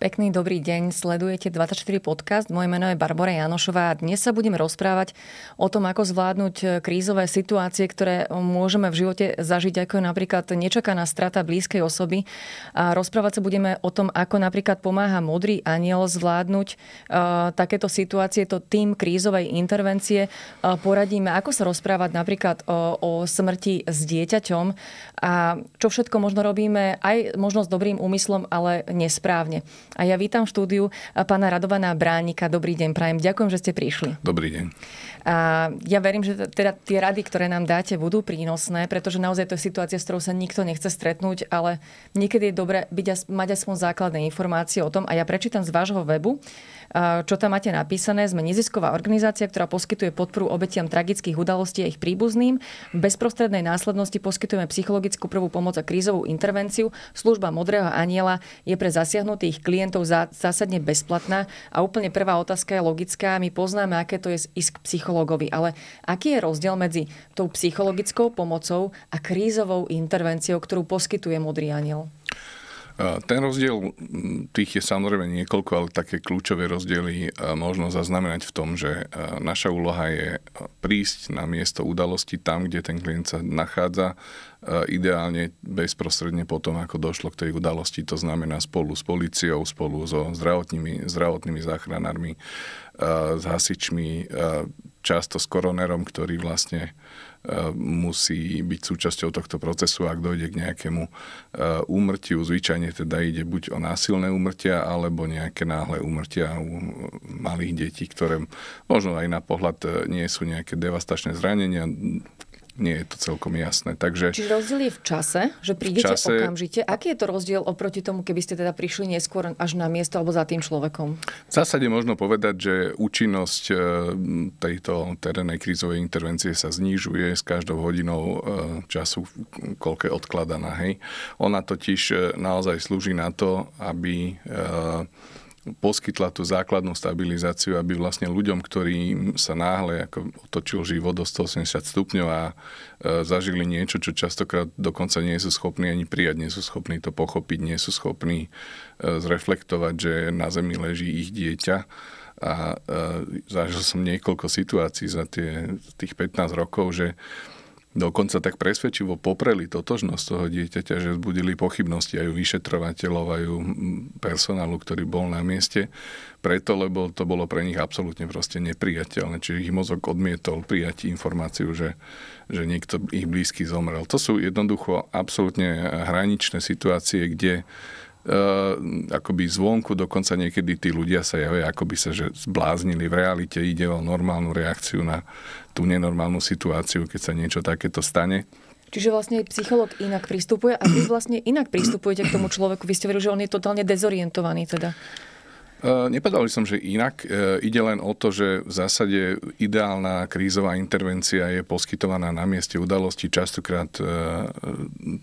Pekný dobrý deň, sledujete 24 podcast. Moje meno je Barbara Janošová a dnes sa budeme rozprávať o tom, ako zvládnuť e, krízové situácie, ktoré môžeme v živote zažiť, ako je napríklad nečakaná strata blízkej osoby. A rozprávať sa budeme o tom, ako napríklad pomáha Modrý aniel zvládnuť uh, takéto situácie, to tým krízovej intervencie. Uh, poradíme, ako sa rozprávať napríklad o, o smrti s dieťaťom a čo všetko možno robíme aj možno s dobrým úmyslom, ale nesprávne. A ja vítam v štúdiu pána Radovaná Bránika. Dobrý deň, Prajem. Ďakujem, že ste prišli. Dobrý deň. A ja verím, že teda tie rady, ktoré nám dáte, budú prínosné, pretože naozaj to je situácia, s ktorou sa nikto nechce stretnúť, ale niekedy je dobré byť, mať aspoň základné informácie o tom. A ja prečítam z vášho webu, čo tam máte napísané. Sme nezisková organizácia, ktorá poskytuje podporu obetiam tragických udalostí a ich príbuzným. V bezprostrednej následnosti poskytujeme psychologickú prvú pomoc a krízovú intervenciu. Služba Modrého aniela je pre zasiahnutých klientov zásadne bezplatná. A úplne prvá otázka je logická. My poznáme, aké to je isk psychologický psychológovi, ale aký je rozdiel medzi tou psychologickou pomocou a krízovou intervenciou, ktorú poskytuje Modrý aniel? Ten rozdiel, mm, tých je samozrejme niekoľko, ale také kľúčové rozdiely e, možno zaznamenať v tom, že e, naša úloha je e, prísť na miesto udalosti tam, kde ten klient sa nachádza, ideálne bezprostredne potom, ako došlo k tej udalosti, to znamená spolu s policiou, spolu so zdravotnými, zdravotnými záchranármi, s hasičmi, často s koronerom, ktorý vlastne e, musí byť súčasťou tohto procesu, ak dojde k nejakému e, úmrtiu. Zvyčajne teda ide buď o násilné úmrtia, alebo nejaké náhle úmrtia u malých detí, ktoré možno aj na pohľad e, nie sú nejaké devastačné zranenia, v nie je to celkom jasné. Takže, Čiže rozdiel je v čase, že prídete čase, okamžite. Aký je to rozdiel oproti tomu, keby ste teda prišli neskôr až na miesto alebo za tým človekom? V zásade možno povedať, že účinnosť e, tejto terénnej krízovej intervencie sa znižuje s každou hodinou e, času, koľko je odkladaná. Hej. Ona totiž e, naozaj slúži na to, aby poskytla tú základnú stabilizáciu, aby vlastne ľuďom, ktorým sa náhle ako otočil život o 180 stupňov a e, zažili niečo, čo častokrát dokonca nie sú schopní ani prijať, nie sú schopní to pochopiť, nie sú schopní e, zreflektovať, že na zemi leží ich dieťa. A e, zažil som niekoľko situácií za tie, tých 15 rokov, že dokonca tak presvedčivo popreli totožnosť toho dieťaťa, že zbudili pochybnosti aj u vyšetrovateľov, aj u mm, personálu, ktorý bol na mieste, preto, lebo to bolo pre nich absolútne proste nepriateľné. Čiže ich mozog odmietol prijať informáciu, že, že niekto ich blízky zomrel. To sú jednoducho absolútne hraničné situácie, kde Eh, akoby zvonku, dokonca niekedy tí ľudia sa javia, by sa že zbláznili. V realite ide o normálnu reakciu na tú nenormálnu situáciu, keď sa niečo takéto stane. Čiže vlastne psycholog inak pristupuje a vy vlastne inak pristupujete k tomu človeku. Vy ste verili, že on je totálne dezorientovaný teda. Eh, nepadal som, že inak. Eh, ide len o to, že v zásade ideálna krízová intervencia je poskytovaná na mieste udalosti. Častokrát eh,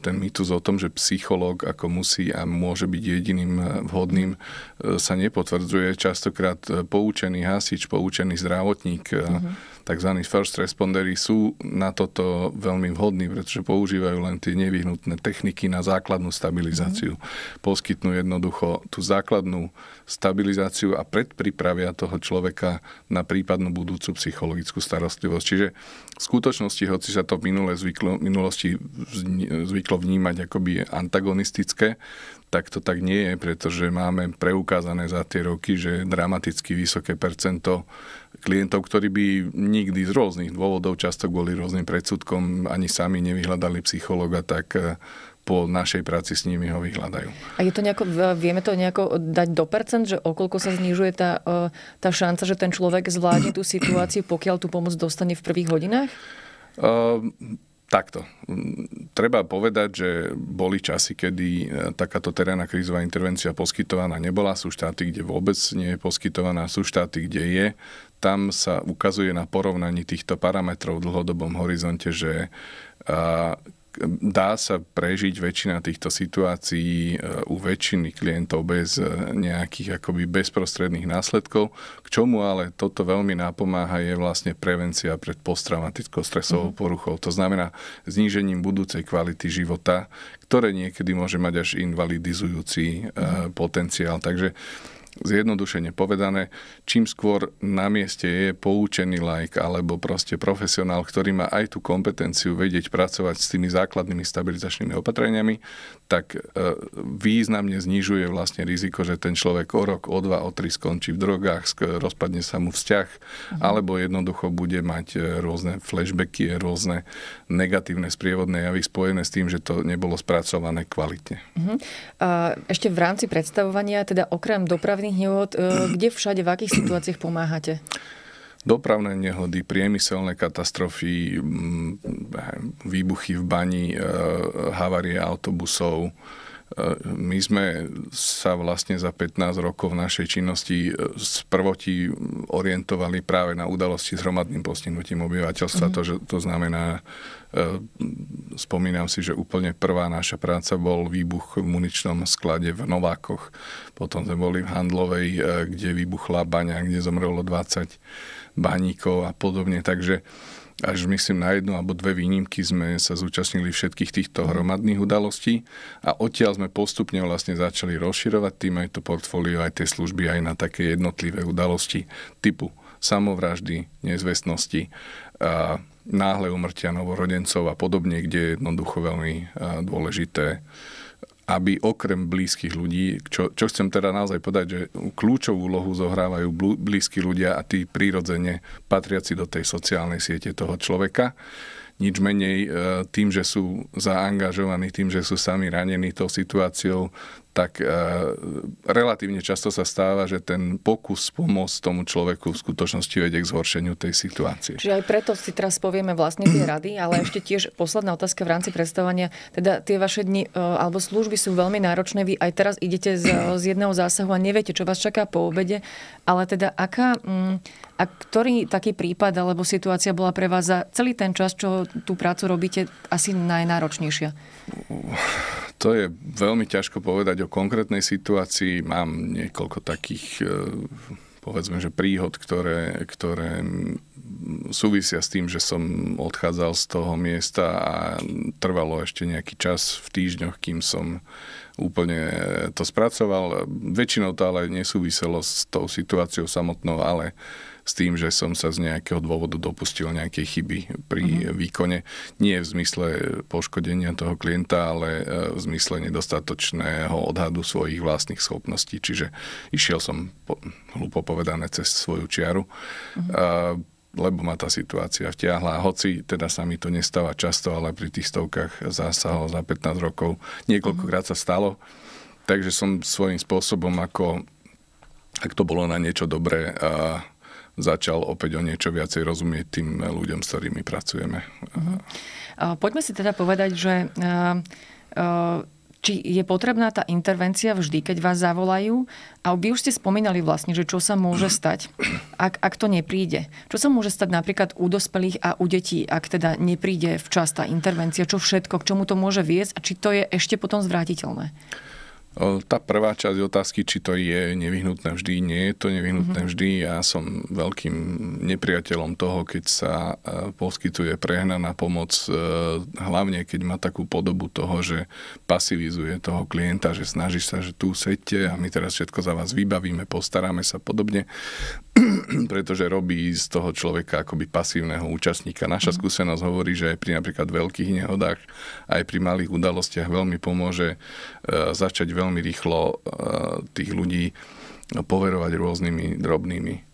ten mýtus o tom, že psychológ ako musí a môže byť jediným vhodným, sa nepotvrdzuje. Častokrát poučený hasič, poučený zdravotník mm-hmm tzv. first respondery sú na toto veľmi vhodní, pretože používajú len tie nevyhnutné techniky na základnú stabilizáciu. Mm-hmm. Poskytnú jednoducho tú základnú stabilizáciu a predpripravia toho človeka na prípadnú budúcu psychologickú starostlivosť. Čiže v skutočnosti, hoci sa to v minule zvyklo, minulosti zvyklo vnímať akoby antagonistické, tak to tak nie je, pretože máme preukázané za tie roky, že dramaticky vysoké percento klientov, ktorí by nikdy z rôznych dôvodov, často kvôli rôznym predsudkom, ani sami nevyhľadali psychologa, tak po našej práci s nimi ho vyhľadajú. A je to nejako, vieme to nejako dať do percent, že okolko sa znižuje tá, e, tá šanca, že ten človek zvládne tú situáciu, pokiaľ tú pomoc dostane v prvých hodinách? Uh, Takto. Treba povedať, že boli časy, kedy e, takáto terénna krízová intervencia poskytovaná nebola. Sú štáty, kde vôbec nie je poskytovaná, sú štáty, kde je. Tam sa ukazuje na porovnaní týchto parametrov v dlhodobom horizonte, že dá sa prežiť väčšina týchto situácií e, u väčšiny klientov bez e, nejakých akoby bezprostredných následkov. K čomu ale toto veľmi napomáha je vlastne prevencia pred posttraumatickou stresovou mm-hmm. poruchou. To znamená znížením budúcej kvality života, ktoré niekedy môže mať až invalidizujúci mm-hmm. E, potenciál. Takže zjednodušene povedané, čím skôr na mieste je poučený like, alebo proste profesionál, ktorý má aj tú kompetenciu vedieť pracovať s tými základnými stabilizačnými opatreniami, tak e, významne znižuje vlastne riziko, že ten človek o rok, o dva, o tri skončí v drogách, rozpadne sa mu vzťah, mhm. alebo jednoducho bude mať e, rôzne flashbacky, rôzne negatívne sprievodné javy spojené s tým, že to nebolo spracované kvalitne. Mhm. Ešte v rámci predstavovania, teda okrem dopravných nehôd, e, kde všade, v akých situáciách pomáhate? dopravné nehody, priemyselné katastrofy, mm, výbuchy v bani, e, havarie autobusov. E, my sme sa vlastne za 15 rokov v našej činnosti z e, prvoti orientovali práve na udalosti s hromadným postihnutím obyvateľstva. Mm-hmm. To, že, to znamená, spomínam si, že úplne prvá naša práca bol výbuch v muničnom sklade v Novákoch. Potom sme boli v Handlovej, kde vybuchla baňa, kde zomrelo 20 baníkov a podobne. Takže až myslím na jednu alebo dve výnimky sme sa zúčastnili všetkých týchto hromadných udalostí a odtiaľ sme postupne vlastne začali rozširovať tým aj to portfólio, aj tie služby aj na také jednotlivé udalosti typu samovraždy, nezvestnosti, a náhle umrtia novorodencov a podobne, kde je jednoducho veľmi dôležité aby okrem blízkych ľudí, čo, čo chcem teda naozaj povedať, že kľúčovú úlohu zohrávajú blízki ľudia a tí prírodzene patriaci do tej sociálnej siete toho človeka. Nič menej e, tým, že sú zaangažovaní, tým, že sú sami ranení tou situáciou, tak e, relatívne často sa stáva, že ten pokus pomôcť tomu človeku v skutočnosti vedie k zhoršeniu tej situácie. Čiže aj preto si teraz povieme vlastne tie rady, ale ešte tiež posledná otázka v rámci predstavovania. Teda tie vaše dni e, alebo služby sú veľmi náročné. Vy aj teraz idete z, z jedného zásahu a neviete, čo vás čaká po obede, ale teda aká... Mm, a ktorý taký prípad alebo situácia bola pre vás za celý ten čas, čo tú prácu robíte, asi najnáročnejšia? To je veľmi ťažko povedať o konkrétnej situácii. Mám niekoľko takých eh, povedzme, že príhod, ktoré, ktoré súvisia s tým, že som odchádzal z toho miesta a trvalo ešte nejaký čas v týždňoch, kým som úplne to spracoval. Väčšinou to ale nesúviselo s tou situáciou samotnou, ale s tým, že som sa z nejakého dôvodu dopustil nejakej chyby pri mm-hmm. výkone. Nie v zmysle poškodenia toho klienta, ale e, v zmysle nedostatočného odhadu svojich vlastných schopností. Čiže išiel som, po, hlupo povedané, cez svoju čiaru. Mm-hmm lebo ma tá situácia vtiahla. Hoci teda sa mi to nestáva často, ale pri tých stovkách zásahov za 15 rokov niekoľkokrát sa stalo. Takže som svojím spôsobom, ako ak to bolo na niečo dobré, a začal opäť o niečo viacej rozumieť tým ľuďom, s ktorými pracujeme. Mhm. Poďme si teda povedať, že uh, uh, či je potrebná tá intervencia vždy, keď vás zavolajú? A vy už ste spomínali vlastne, že čo sa môže stať, ak, ak to nepríde. Čo sa môže stať napríklad u dospelých a u detí, ak teda nepríde včas tá intervencia? Čo všetko, k čomu to môže viesť a či to je ešte potom zvrátiteľné? Tá prvá časť otázky, či to je nevyhnutné vždy, nie je to nevyhnutné mm-hmm. vždy. Ja som veľkým nepriateľom toho, keď sa e, poskytuje prehnaná pomoc, e, hlavne keď má takú podobu toho, že pasivizuje toho klienta, že snažíš sa, že tu sedte a my teraz všetko za vás vybavíme, postaráme sa podobne. pretože robí z toho človeka akoby pasívneho účastníka. Naša mm. skúsenosť hovorí, že aj pri napríklad veľkých nehodách, aj pri malých udalostiach veľmi pomôže e, začať veľmi rýchlo e, tých ľudí poverovať rôznymi drobnými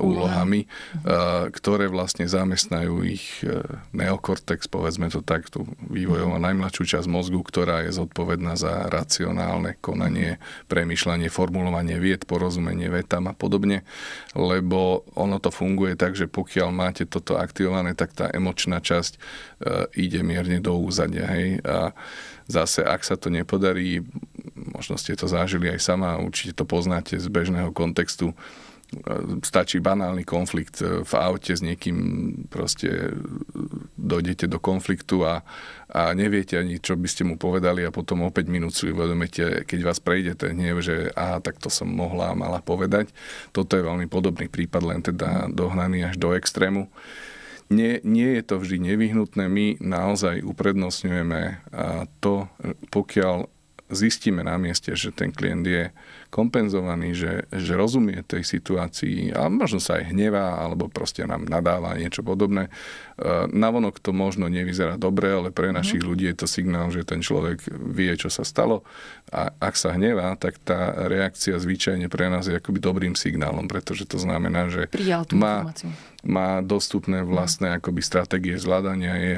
úlohami, eh, ktoré vlastne zamestnajú ich eh, neokortex, povedzme to tak, tú vývojovú najmladšiu časť mozgu, ktorá je zodpovedná za racionálne konanie, premyšľanie, formulovanie vied, porozumenie vetám a podobne, lebo ono to funguje tak, že pokiaľ máte toto aktivované, tak tá emočná časť eh, ide mierne do úzadia. Hej? A zase, ak sa to nepodarí, možno ste to zažili aj sama, určite to poznáte z bežného kontextu, stačí banálny konflikt e, v aute s niekým, proste e, dojdete do konfliktu a, a neviete ani, čo by ste mu povedali a potom o 5 minút si uvedomíte, keď vás prejde ten hnev, že a tak to som mohla a mala povedať. Toto je veľmi podobný prípad, len teda dohnaný až do extrému. Nie, nie je to vždy nevyhnutné, my naozaj uprednostňujeme to, e, pokiaľ zistíme na mieste, že ten klient je kompenzovaný, že, že rozumie tej situácii a možno sa aj hnevá alebo proste nám nadáva niečo podobné. E, navonok to možno nevyzerá dobre, ale pre mhm. našich ľudí je to signál, že ten človek vie, čo sa stalo a ak sa hnevá, tak tá reakcia zvyčajne pre nás je akoby dobrým signálom, pretože to znamená, že má, má dostupné vlastné akoby stratégie zvládania, je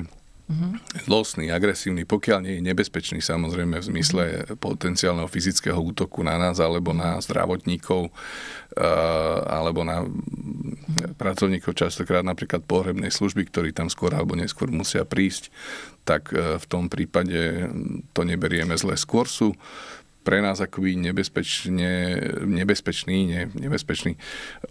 mm-hmm. zlostný, agresívny, pokiaľ nie je nebezpečný samozrejme v zmysle mm-hmm. potenciálneho fyzického útoku na nás alebo na zdravotníkov eh, alebo na mm-hmm. pracovníkov častokrát napríklad pohrebnej služby, ktorí tam skôr alebo neskôr musia prísť, tak eh, v tom prípade to neberieme zle. Skôr sú pre nás akoby nebezpečne, nebezpečný, ne, nebezpečný,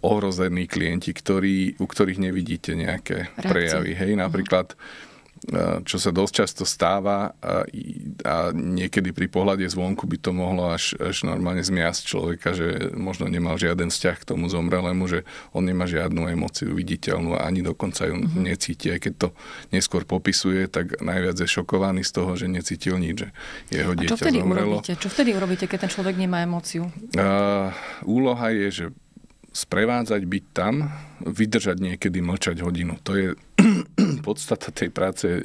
ohrození klienti, ktorí, u ktorých nevidíte nejaké Reakcie. prejavy. Hej, mhm. napríklad mm Eh, čo sa dosť často stáva a, eh, a niekedy pri pohľade zvonku by to mohlo až, až normálne zmiasť človeka, že možno nemal žiaden vzťah k tomu zomrelému, že on nemá žiadnu emociu viditeľnú a ani dokonca ju mhm. necíti. Aj keď to neskôr popisuje, tak najviac je šokovaný z toho, že necítil nič, že jeho a dieťa čo vtedy zomrelo. Urobíte? Čo vtedy urobíte, keď ten človek nemá emóciu? Eh, úloha je, že sprevádzať, byť tam, vydržať niekedy mlčať hodinu. To je podstata tej práce e,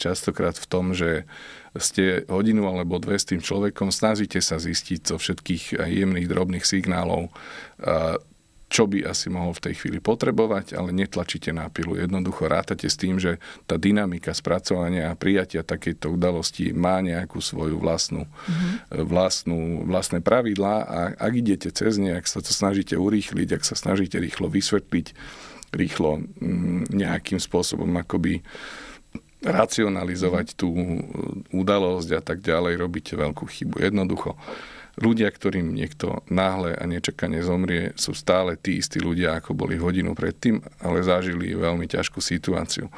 častokrát v tom, že ste hodinu alebo dve s tým človekom, snažíte sa zistiť zo všetkých e, jemných drobných signálov, e, čo by asi mohol v tej chvíli potrebovať, ale netlačíte na pilu. Jednoducho rátate s tým, že tá dynamika spracovania a prijatia takejto udalosti má nejakú svoju vlastnú, mm-hmm. vlastnú vlastné pravidlá a ak idete cez ne, ak sa to snažíte urýchliť, ak sa snažíte rýchlo vysvetliť, rýchlo mm, nejakým spôsobom akoby racionalizovať tú e, udalosť a tak ďalej, robíte veľkú chybu. Jednoducho, ľudia, ktorým niekto náhle a nečakane zomrie, sú stále tí istí ľudia, ako boli hodinu predtým, ale zažili veľmi ťažkú situáciu. E,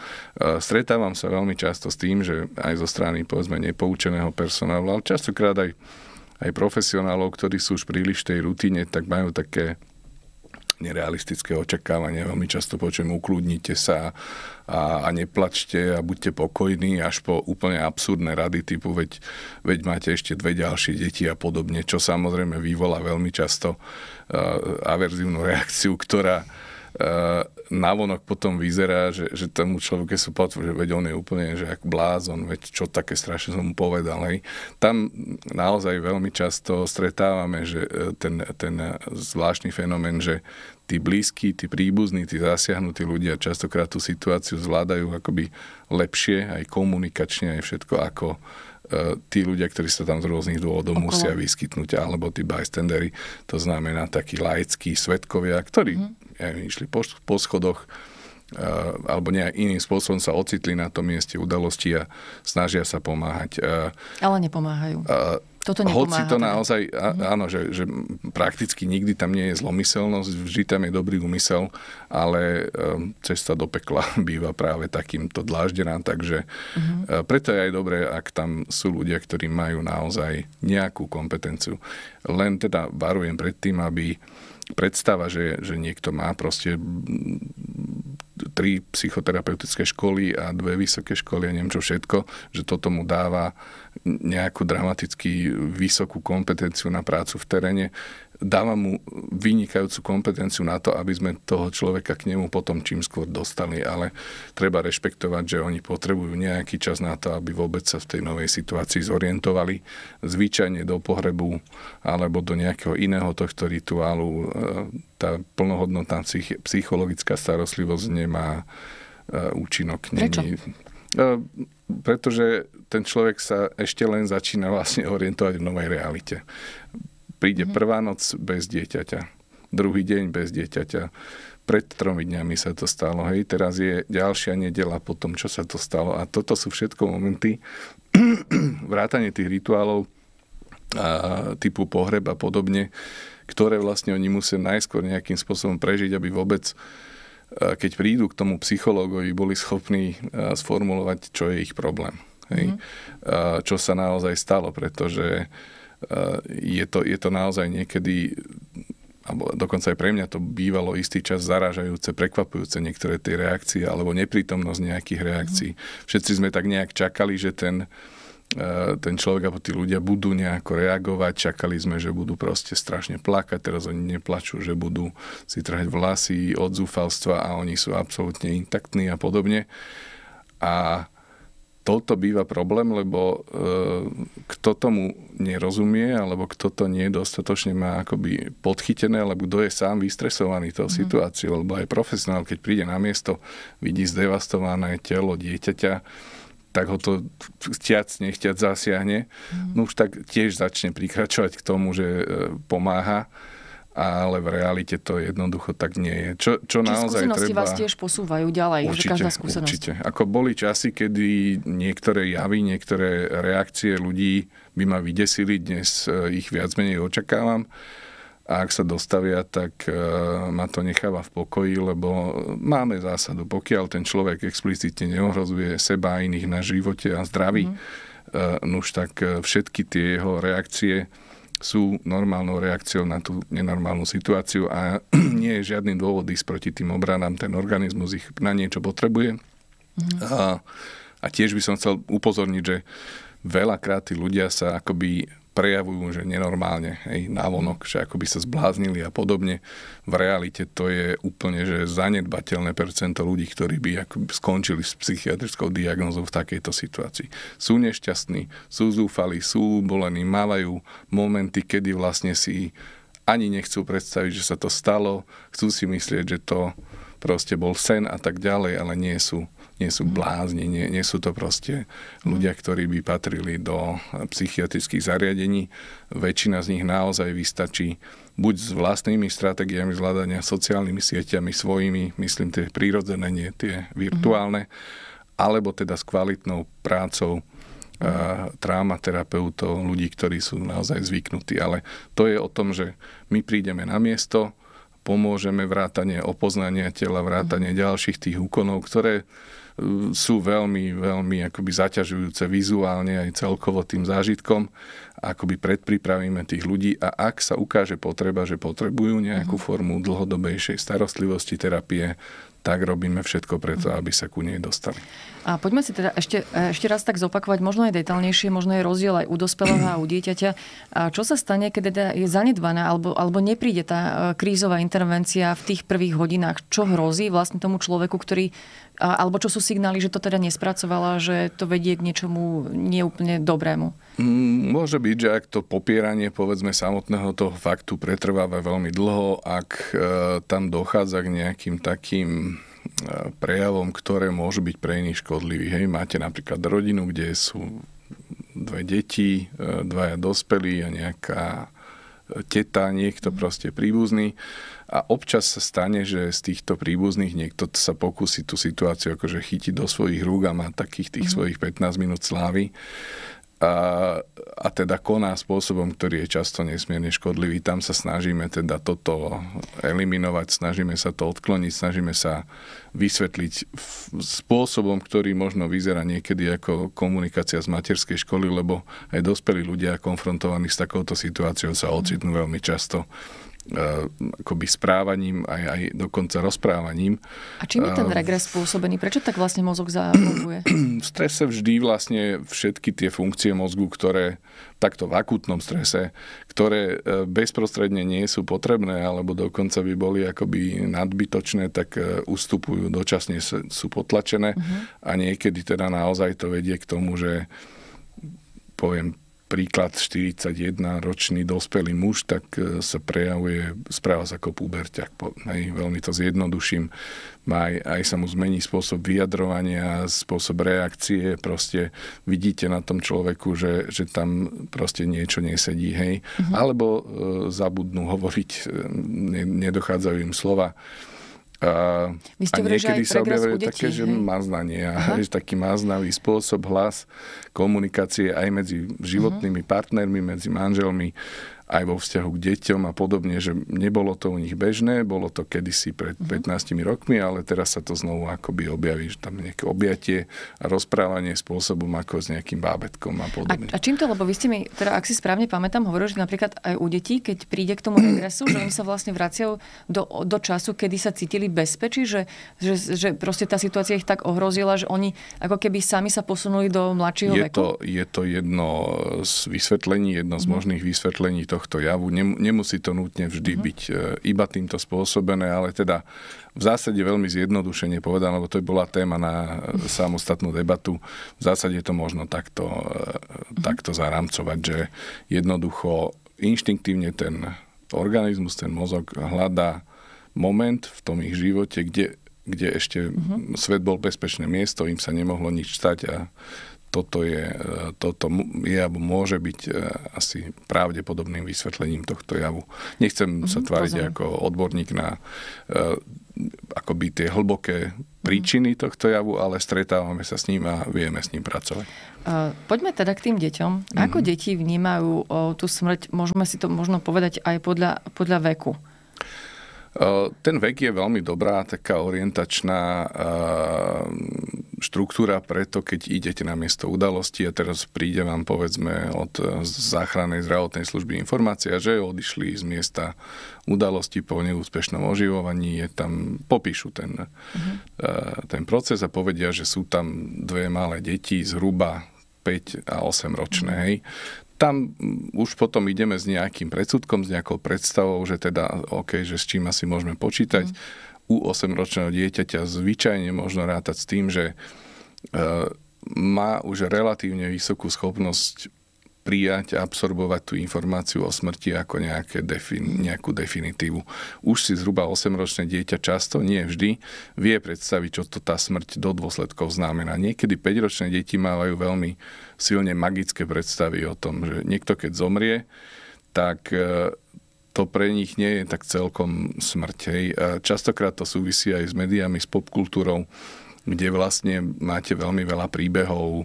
stretávam sa veľmi často s tým, že aj zo strany, povedzme, nepoučeného personálu, ale častokrát aj, aj profesionálov, ktorí sú už príliš v tej rutine, tak majú také nerealistické očakávania. Veľmi často počujem, ukludnite sa a, a neplačte a buďte pokojní, až po úplne absurdné rady typu, veď, veď máte ešte dve ďalšie deti a podobne, čo samozrejme vyvolá veľmi často uh, averzívnu reakciu, ktorá Eh, navonok potom vyzerá, že, že tomu človeku sú potvrd, že veď on je úplne že ak blázon, veď čo také strašne som mu povedal. Hej. Tam naozaj veľmi často stretávame že eh, ten, ten zvláštny fenomén, že tí blízki, tí príbuzní, tí zasiahnutí ľudia častokrát tú situáciu zvládajú akoby lepšie, aj komunikačne, aj všetko, ako eh, tí ľudia, ktorí sa tam z rôznych dôvodov Okolo. musia vyskytnúť, alebo tí bystandery, to znamená takí laickí svetkovia, ktorí mm išli po, po schodoch e, alebo nejak iným spôsobom sa ocitli na tom mieste udalosti a snažia sa pomáhať. E, ale nepomáhajú. A, e, toto nepomáha. Hoci to no naozaj, a, mhm. áno, že, že prakticky nikdy tam nie je zlomyselnosť, vždy tam je dobrý úmysel, ale cesta do pekla býva práve takýmto dláždená, takže uh-huh. preto je aj dobré, ak tam sú ľudia, ktorí majú naozaj nejakú kompetenciu. Len teda varujem pred tým, aby predstava, že, že niekto má proste tri psychoterapeutické školy a dve vysoké školy a neviem čo všetko, že toto mu dáva nejakú dramaticky vysokú kompetenciu na prácu v teréne, dáva mu vynikajúcu kompetenciu na to, aby sme toho človeka k nemu potom čím skôr dostali, ale treba rešpektovať, že oni potrebujú nejaký čas na to, aby vôbec sa v tej novej situácii zorientovali. Zvyčajne do pohrebu alebo do nejakého iného tohto rituálu e, tá plnohodnotná psychologická starostlivosť nemá e, účinok. Prečo? E, pretože ten človek sa ešte len začína vlastne orientovať v novej realite príde mhm. prvá noc bez dieťaťa, druhý deň bez dieťaťa, pred tromi dňami sa to stalo, hej, teraz je ďalšia nedela po tom, čo sa to stalo a toto sú všetko momenty vrátanie tých rituálov a typu pohreb a podobne, ktoré vlastne oni musia najskôr nejakým spôsobom prežiť, aby vôbec keď prídu k tomu psychológovi, boli schopní sformulovať, čo je ich problém. Hej? Mm. Čo sa naozaj stalo, pretože Eh, je to, je to naozaj niekedy alebo dokonca aj pre mňa to bývalo istý čas zaražajúce, prekvapujúce niektoré tie reakcie alebo neprítomnosť nejakých reakcií. Mhm. Všetci sme tak nejak čakali, že ten, eh, ten človek alebo tí ľudia budú nejako reagovať, čakali sme, že budú proste strašne plakať, teraz oni neplačú, že budú si trhať vlasy od zúfalstva a oni sú absolútne intaktní a podobne. A toto býva problém, lebo e, kto tomu nerozumie, alebo kto to nie dostatočne má akoby podchytené, alebo kto je sám vystresovaný tou mm. situáciou, lebo aj profesionál, keď príde na miesto, vidí zdevastované telo dieťaťa, tak ho to chtiac, nechtiac zasiahne, mm. no už tak tiež začne prikračovať k tomu, že e, pomáha ale v realite to jednoducho tak nie je. Čo, čo Či naozaj skúsenosti treba... vás tiež posúvajú ďalej, určite, že každá skúsenosť. Určite. Ako boli časy, kedy niektoré javy, niektoré reakcie ľudí by ma vydesili, dnes eh, ich viac menej očakávam. A ak sa dostavia, tak eh, ma to necháva v pokoji, lebo máme zásadu, pokiaľ ten človek explicitne neohrozuje seba a iných na živote a zdraví, mm. nuž tak všetky tie jeho reakcie sú normálnou reakciou na tú nenormálnu situáciu a nie je žiadny dôvod ísť proti tým obranám. Ten organizmus ich na niečo potrebuje. Mm. A, a tiež by som chcel upozorniť, že veľakrát tí ľudia sa akoby prejavujú, že nenormálne, hej, návonok, že ako by sa zbláznili a podobne. V realite to je úplne, že zanedbateľné percento ľudí, ktorí by ako skončili s psychiatrickou diagnózou v takejto situácii. Sú nešťastní, sú zúfali, sú bolení, mávajú momenty, kedy vlastne si ani nechcú predstaviť, že sa to stalo, chcú si myslieť, že to proste bol sen a tak ďalej, ale nie sú nie sú blázni, nie, nie sú to proste ľudia, mhm. ktorí by patrili do psychiatrických zariadení. Väčšina z nich naozaj vystačí buď s vlastnými stratégiami zvládania sociálnymi sieťami, svojimi, myslím tie prírodzené, nie tie mhm. virtuálne, alebo teda s kvalitnou prácou e, tráma terapeutov, ľudí, ktorí sú naozaj zvyknutí. Ale to je o tom, že my prídeme na miesto, pomôžeme vrátanie opoznania tela, vrátanie mm. ďalších tých úkonov, ktoré sú veľmi, veľmi akoby zaťažujúce vizuálne aj celkovo tým zážitkom. Akoby predpripravíme tých ľudí a ak sa ukáže potreba, že potrebujú nejakú mhm. formu dlhodobejšej starostlivosti, terapie, tak robíme všetko preto, mhm. aby sa ku nej dostali. A poďme si teda ešte, ešte raz tak zopakovať, možno aj detalnejšie, možno je rozdiel aj u dospelého a u dieťaťa. A čo sa stane, keď teda je zanedbaná alebo, alebo nepríde tá e, krízová intervencia v tých prvých hodinách? Čo hrozí vlastne tomu človeku, ktorý alebo čo sú signály, že to teda nespracovala, že to vedie k niečomu neúplne dobrému? Mm, môže byť, že ak to popieranie povedzme samotného toho faktu pretrváva veľmi dlho, ak e, tam dochádza k nejakým takým e, prejavom, ktoré môžu byť pre iných škodlivý. Hej, máte napríklad rodinu, kde sú dve deti, e, dvaja dospelí a nejaká teta, niekto mhm. proste príbuzný a občas sa stane, že z týchto príbuzných niekto sa pokusí tú situáciu akože chytiť do svojich rúk a má takých tých mm. svojich 15 minút slávy a, a teda koná spôsobom, ktorý je často nesmierne škodlivý. Tam sa snažíme teda toto eliminovať, snažíme sa to odkloniť, snažíme sa vysvetliť spôsobom, ktorý možno vyzerá niekedy ako komunikácia z materskej školy, lebo aj dospelí ľudia konfrontovaní s takouto situáciou sa mhm. ocitnú veľmi často Ehm, akoby správaním, aj, aj dokonca rozprávaním. A čím je ten ehm, regres spôsobený? Prečo tak vlastne mozog zafunguje? V strese vždy vlastne všetky tie funkcie mozgu, ktoré takto v akutnom strese, ktoré ehm, bezprostredne nie sú potrebné alebo dokonca by boli akoby nadbytočné, tak ustupujú, dočasne sú potlačené uh-huh. a niekedy teda naozaj to vedie k tomu, že poviem príklad 41-ročný dospelý muž, tak e, sa prejavuje, správa sa ako puberťak. Aj veľmi to zjednoduším. Aj, aj sa mu zmení spôsob vyjadrovania, spôsob reakcie. Proste vidíte na tom človeku, že, že tam proste niečo nesedí. Hej. Mhm. Alebo e, zabudnú hovoriť, e, ne, nedochádzajú im slova. A, Vy ste niekedy sa objavili také, že má znanie, taký má znavý spôsob, hlas, komunikácie aj medzi životnými uh-huh. partnermi, medzi manželmi, aj vo vzťahu k deťom a podobne, že nebolo to u nich bežné, bolo to kedysi pred 15 mhm. rokmi, ale teraz sa to znovu akoby objaví, že tam nejaké objatie a rozprávanie spôsobom ako s nejakým bábetkom a podobne. A, a čím to, lebo vy ste mi, teda ak si správne pamätám, hovorili, že napríklad aj u detí, keď príde k tomu regresu, že oni sa vlastne vraciajú do, do času, kedy sa cítili bezpečí, že, že, že proste tá situácia ich tak ohrozila, že oni ako keby sami sa posunuli do mladšieho je veku. To, je to jedno z vysvetlení, jedno z mhm. možných vysvetlení to tohto javu. Nemusí to nutne vždy mm-hmm. byť e, iba týmto spôsobené, ale teda v zásade veľmi zjednodušene povedané, lebo to je bola téma na e, samostatnú debatu. V zásade je to možno takto, mm-hmm. takto zaramcovať, že jednoducho inštinktívne ten organizmus, ten mozog hľadá moment v tom ich živote, kde kde ešte uh-huh. svet bol bezpečné miesto, im sa nemohlo nič stať a toto je, e, toto je alebo môže byť e, asi pravdepodobným vysvetlením tohto javu. Nechcem mm-hmm, sa tváriť rozumiem. ako odborník na e, akoby tie hlboké príčiny mhm. tohto javu, ale stretávame sa s ním a vieme s ním pracovať. Poďme teda k tým deťom. Mhm. Ako mm-hmm. deti vnímajú tú smrť? Môžeme si to možno povedať aj podľa, podľa veku. Eh, ten vek je veľmi dobrá taká orientačná eh, štruktúra preto, keď idete na miesto udalosti a teraz príde vám povedzme od záchrannej zdravotnej služby informácia, že odišli z miesta udalosti po neúspešnom oživovaní, je tam, popíšu ten, mm-hmm. ten proces a povedia, že sú tam dve malé deti zhruba 5 a 8 ročné. Mhm. Hej tam mm, už potom ideme s nejakým predsudkom, s nejakou predstavou, že teda, OK, že s čím asi môžeme počítať. Mm. U 8-ročného dieťaťa zvyčajne možno rátať s tým, že e, má už relatívne vysokú schopnosť prijať a absorbovať tú informáciu o smrti ako nejaké defin, mhm. nejakú definitívu. Už si zhruba 8-ročné dieťa často, nie vždy, vie predstaviť, čo to tá smrť do dôsledkov znamená. Niekedy 5-ročné deti mávajú veľmi silne magické predstavy o tom, že niekto keď zomrie, tak e, to pre nich nie je tak celkom smrť. Hej. A častokrát to súvisí aj s médiami, s popkultúrou, kde vlastne máte veľmi veľa príbehov, e,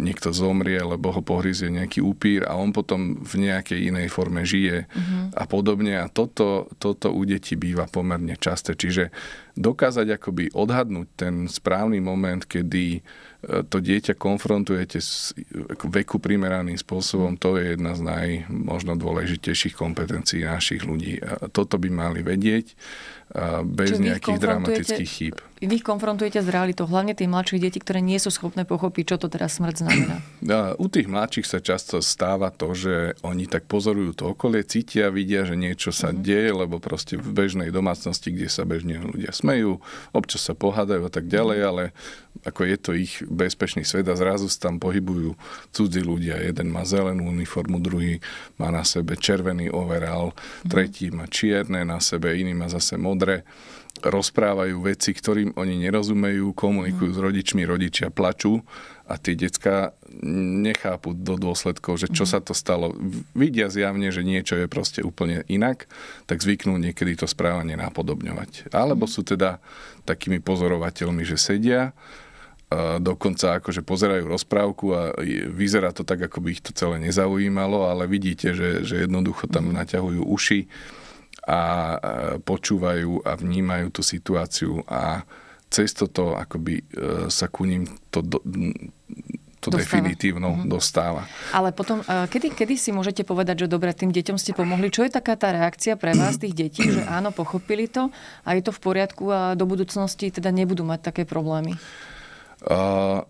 niekto zomrie, lebo ho pohrizie nejaký upír a on potom v nejakej inej forme žije mm-hmm. a podobne. A toto, toto u detí býva pomerne časté. Čiže dokázať akoby odhadnúť ten správny moment, kedy uh, E, to dieťa konfrontujete s e, veku primeraným spôsobom, to je jedna z naj možno dôležitejších kompetencií našich ľudí. A toto by mali vedieť bez Čiže nejakých dramatických chýb. Vy konfrontujete s realitou, hlavne tých mladších detí, ktoré nie sú schopné pochopiť, čo to teraz smrť znamená. U tých mladších sa často stáva to, že oni tak pozorujú to okolie, cítia, vidia, že niečo sa mm. deje, lebo proste v bežnej domácnosti, kde sa bežne ľudia smejú, občas sa pohádajú a tak ďalej, mhm. ale ako je to ich bezpečný svet a zrazu sa tam pohybujú cudzí ľudia. Jeden má zelenú uniformu, druhý má na sebe červený overal, mhm. tretí má čierne na sebe, iný má zase modrý modré rozprávajú veci, ktorým oni nerozumejú, komunikujú mm. s mhm. rodičmi, rodičia plačú a tie decka nechápu do dôsledkov, že čo mm. sa to stalo. Vidia zjavne, že niečo je proste úplne inak, tak zvyknú niekedy to správanie napodobňovať. Alebo mhm. sú teda takými pozorovateľmi, že sedia, a dokonca akože pozerajú rozprávku a vyzerá to tak, ako by ich to celé nezaujímalo, ale vidíte, že, že jednoducho tam mhm. naťahujú uši, a počúvajú a vnímajú tú situáciu a cez toto akoby e, sa ku ním to, to dostáva. definitívno mm-hmm. dostáva. Ale potom, e, kedy, kedy si môžete povedať, že dobre, tým deťom ste pomohli? Čo je taká tá reakcia pre vás, tých detí, že áno, pochopili to a je to v poriadku a do budúcnosti teda nebudú mať také problémy? Uh,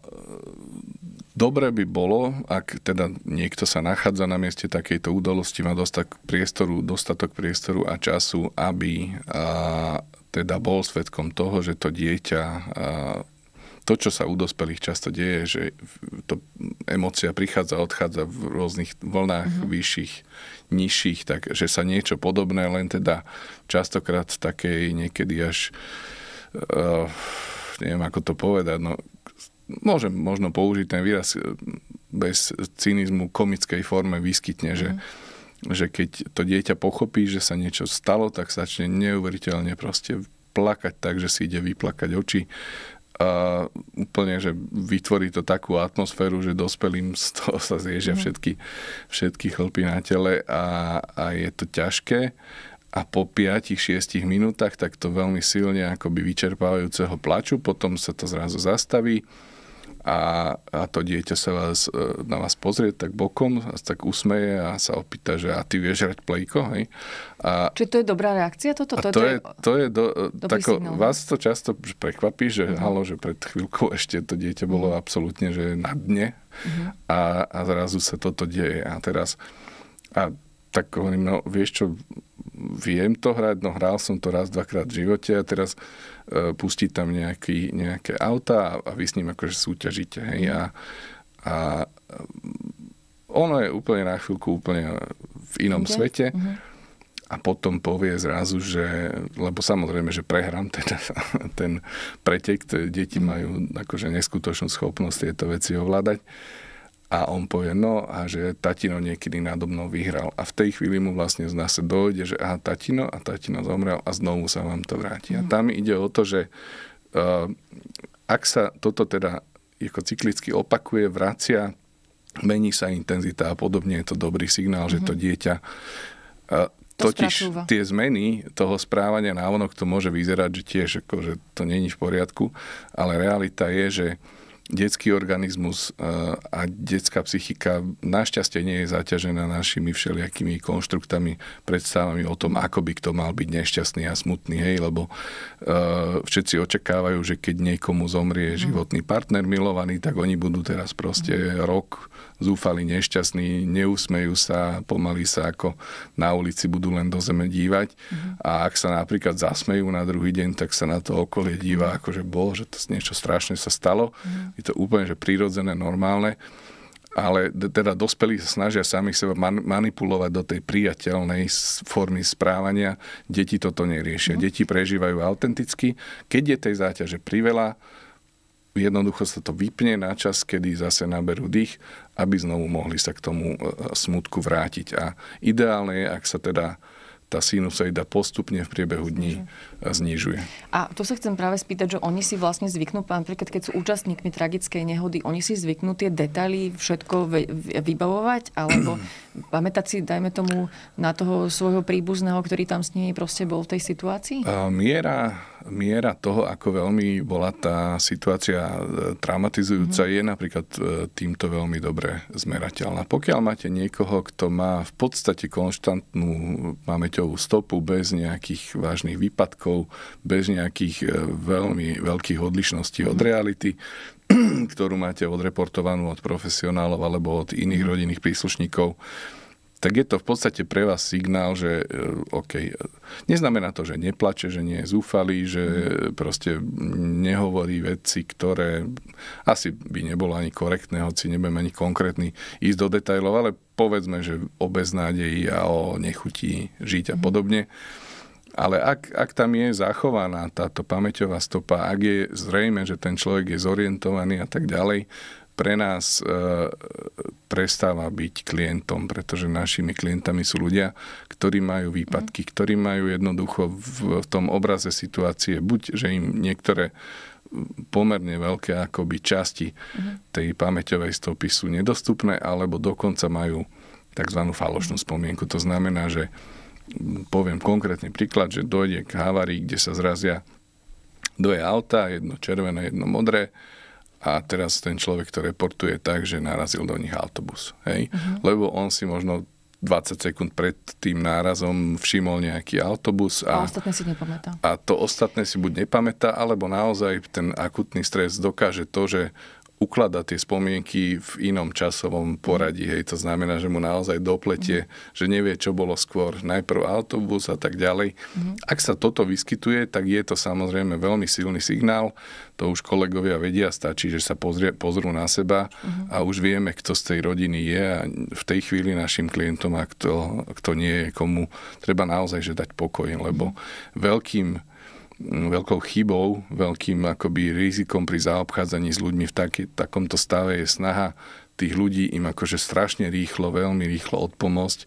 Dobre by bolo, ak teda niekto sa nachádza na mieste takejto udalosti, má dostatok priestoru, dostatok priestoru a času, aby a, teda bol svetkom toho, že to dieťa a, to, čo sa u dospelých často deje, že to emocia prichádza, odchádza v rôznych vlnách mm-hmm. vyšších, nižších, tak, že sa niečo podobné, len teda častokrát takej niekedy až uh, neviem, ako to povedať, no môžem možno použiť ten výraz e, bez cynizmu komickej forme vyskytne, mm. že, mhm. že keď to dieťa pochopí, že sa niečo stalo, tak začne neuveriteľne proste plakať tak, že si ide vyplakať oči a úplne, že vytvorí to takú atmosféru, že dospelým z toho sa zježia mm. všetky, všetky chlpy na tele a, a je to ťažké a po 5-6 minútach takto veľmi silne akoby vyčerpávajúceho plaču, potom sa to zrazu zastaví a, a to dieťa sa vás, e, na vás pozrie tak bokom, vás tak usmeje a sa opýta, že a ty vieš hrať plejko, hej? A, Čiže to je dobrá reakcia toto? To, to, je, to je do, e, tako, signál. vás to často prekvapí, že uh-huh. halo, že pred chvíľkou ešte to dieťa bolo uh-huh. absolútne že na dne uh-huh. a, a zrazu sa toto deje. A teraz, a tak hovorím, no vieš čo, viem to hrať, no hral som to raz, dvakrát v živote a teraz e, pustí tam nejaký, nejaké auta a, a vy s ním akože súťažíte, hej, a, a e, ono je úplne na chvíľku úplne v inom okay. svete. Uh-huh a potom povie zrazu, že, lebo samozrejme, že prehrám teda ten pretek, deti majú akože neskutočnú schopnosť tieto veci ovládať, a on povie, no a že tatino niekedy nádobno vyhral. A v tej chvíli mu vlastne z nás dojde, že aha, tatino a tatino zomrel a znovu sa vám to vráti. Mm. A mhm. tam ide o to, že uh, ak sa toto teda ako cyklicky opakuje, vracia, mení sa intenzita a podobne, je to dobrý signál, mm-hmm. že to mhm. dieťa uh, Totiž to tie zmeny toho správania návonok to môže vyzerať, že tiež že to není v poriadku, ale realita je, že detský organizmus eh, a detská psychika našťastie nie je zaťažená našimi všelijakými konštruktami, predstavami o tom, ako by kto mal byť nešťastný a smutný, hej, lebo eh, všetci očakávajú, že keď niekomu zomrie mhm. životný partner milovaný, tak oni budú teraz proste mhm. rok zúfali, nešťastní, neusmejú sa, pomaly sa ako na ulici budú len do zeme dívať. Mm-hmm. A ak sa napríklad zasmejú na druhý deň, tak sa na to okolie díva, ako že bol, že to niečo strašné sa stalo. Mm-hmm. Je to úplne že prírodzené, normálne ale teda dospelí sa snažia sami seba man- manipulovať do tej priateľnej formy správania. Deti toto neriešia. No. Deti prežívajú autenticky. Keď je tej záťaže priveľa, jednoducho sa to vypne na čas, kedy zase naberú dých, aby znovu mohli sa k tomu e, smutku vrátiť. A ideálne je, ak sa teda tá sinusoida postupne v priebehu dní znižuje. A tu sa chcem práve spýtať, že oni si vlastne zvyknú, napríklad keď sú účastníkmi tragickej nehody, oni si zvyknú tie detaily všetko vybavovať, alebo pamätať si, dajme tomu, na toho svojho príbuzného, ktorý tam s nimi proste bol v tej situácii? Miera, miera toho, ako veľmi bola tá situácia e, traumatizujúca, mm. je napríklad e, týmto veľmi dobre zmerateľná. Pokiaľ máte niekoho, kto má v podstate konštantnú pamäťovú stopu bez nejakých vážnych výpadkov, rokov bez nejakých e, veľmi veľkých odlišností od mhm. reality, ktorú máte odreportovanú od profesionálov alebo od iných mhm. rodinných príslušníkov tak je to v podstate pre vás signál, že e, OK, e, neznamená to, že neplače, že nie je zúfalý, že mhm. proste nehovorí veci, ktoré asi by nebolo ani korektné, hoci nebudem ani konkrétny ísť do detajlov, ale povedzme, že o beznádeji a o nechutí žiť a podobne. Mm ale ak, ak tam je zachovaná táto pamäťová stopa, ak je zrejme, že ten človek je zorientovaný a tak ďalej, pre nás e, prestáva byť klientom, pretože našimi klientami sú ľudia, ktorí majú výpadky, mhm. ktorí majú jednoducho v, v tom obraze situácie, buď že im niektoré pomerne veľké akoby časti mhm. tej pamäťovej stopy sú nedostupné, alebo dokonca majú tzv. falošnú mhm. spomienku. To znamená, že poviem konkrétny príklad, že dojde k havárii, kde sa zrazia dve auta, jedno červené, jedno modré a teraz ten človek to reportuje tak, že narazil do nich autobus. Hej? Uh-huh. Lebo on si možno 20 sekúnd pred tým nárazom všimol nejaký autobus a, a ostatné si nepamätá. A to ostatné si buď nepamätá, alebo naozaj ten akutný stres dokáže to, že ukladá tie spomienky v inom časovom poradí. Hej. To znamená, že mu naozaj dopletie, mm. že nevie, čo bolo skôr. Najprv autobus a tak ďalej. Mm. Ak sa toto vyskytuje, tak je to samozrejme veľmi silný signál. To už kolegovia vedia, stačí, že sa pozrie, pozrú na seba mm. a už vieme, kto z tej rodiny je a v tej chvíli našim klientom a kto, kto nie je, komu treba naozaj že dať pokoj, lebo mhm. veľkým Mm, veľkou chybou, veľkým akoby rizikom pri zaobchádzaní s ľuďmi v taký, takomto stave je snaha tých ľudí im akože strašne rýchlo, veľmi rýchlo odpomôcť.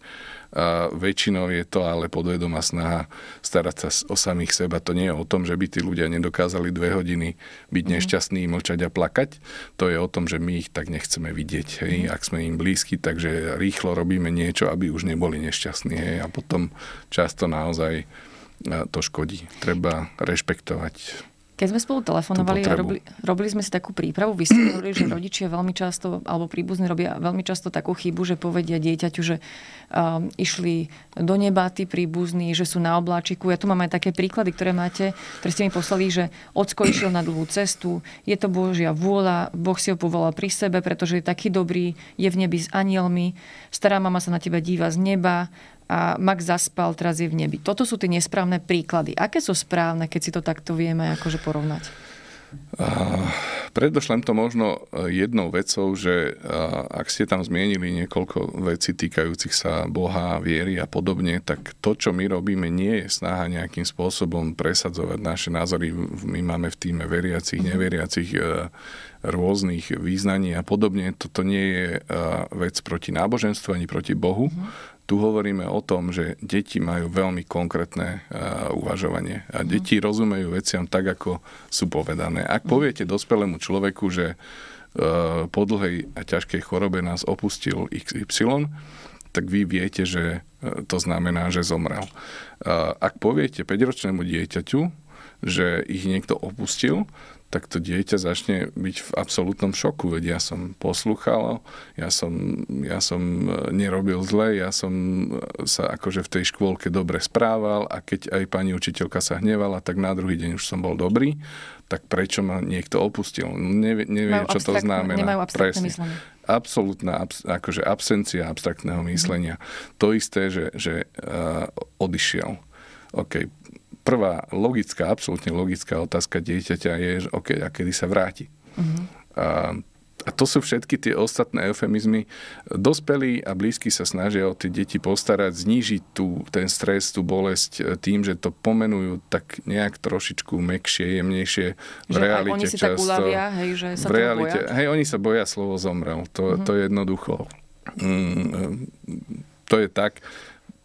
A väčšinou je to ale podvedomá snaha starať sa o samých seba. To nie je o tom, že by tí ľudia nedokázali dve hodiny byť mm. nešťastní, mlčať a plakať. To je o tom, že my ich tak nechceme vidieť, hej, mm. ak sme im blízki, takže rýchlo robíme niečo, aby už neboli nešťastní. Hej, a potom často naozaj to škodí. Treba rešpektovať keď sme spolu telefonovali a robili, robili sme si takú prípravu, vy ste hovorili, že rodičia veľmi často, alebo príbuzní robia veľmi často takú chybu, že povedia dieťaťu, že um, išli do neba tí príbuzní, že sú na obláčiku. Ja tu mám aj také príklady, ktoré máte, ktoré ste mi poslali, že ocko išiel na dlhú cestu, je to Božia vôľa, Boh si ho povolal pri sebe, pretože je taký dobrý, je v nebi s anielmi, stará mama sa na teba díva z neba, a Max zaspal, teraz je v nebi. Toto sú tie nesprávne príklady. Aké sú správne, keď si to takto vieme akože porovnať? Uh, predošlem to možno e, jednou vecou, že uh, ak ste tam zmienili niekoľko vecí týkajúcich sa Boha, viery a podobne, tak to, čo my robíme, nie je snaha nejakým spôsobom presadzovať naše názory. My máme v týme veriacich, mhm. neveriacich, uh, rôznych význaní a podobne. Toto nie je e, vec proti náboženstvu ani proti Bohu. Mhm tu hovoríme o tom, že deti majú veľmi konkrétne uh, uvažovanie a mhm. deti mm. rozumejú veciam tak, ako sú povedané. Ak mhm. poviete dospelému človeku, že uh, po dlhej a ťažkej chorobe nás opustil XY, tak vy viete, že eh, to znamená, že zomrel. ak poviete 5-ročnému dieťaťu, že ich niekto opustil, tak to dieťa začne byť v absolútnom šoku, veď ja som poslúchal, ja som, ja som e, nerobil zle, ja som e, sa akože v tej škôlke dobre správal a keď aj pani učiteľka sa hnevala, tak na druhý deň už som bol dobrý, tak prečo ma niekto opustil? No, nevie, nevie čo to znamená. Nemajú abstraktné Presne. myslenie. Absolutná abs- akože absencia abstraktného mhm. myslenia. Mm. To isté, že, že uh, odišiel. Okay prvá logická, absolútne logická otázka dieťaťa je, že OK, a kedy sa vráti. Uh-huh. A, a to sú všetky tie ostatné eufemizmy. Dospelí a blízky sa snažia o tie deti postarať, znížiť tú, ten stres, tú bolesť e, tým, že to pomenujú tak nejak trošičku mekšie, jemnejšie. V že realite oni si často, tak uľavia, hej, že sa v realite, boja. Hej, oni sa boja slovo zomrel. To, uh-huh. to mhm. je jednoducho. Mm, e, to je tak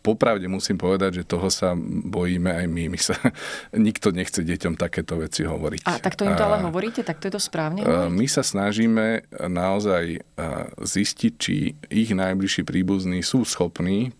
popravde musím povedať, že toho sa bojíme aj my. my sa, nikto nechce deťom takéto veci hovoriť. A tak to im to ale hovoríte? Tak to je to správne? Hovoriť? My sa snažíme naozaj zistiť, či ich najbližší príbuzní sú schopní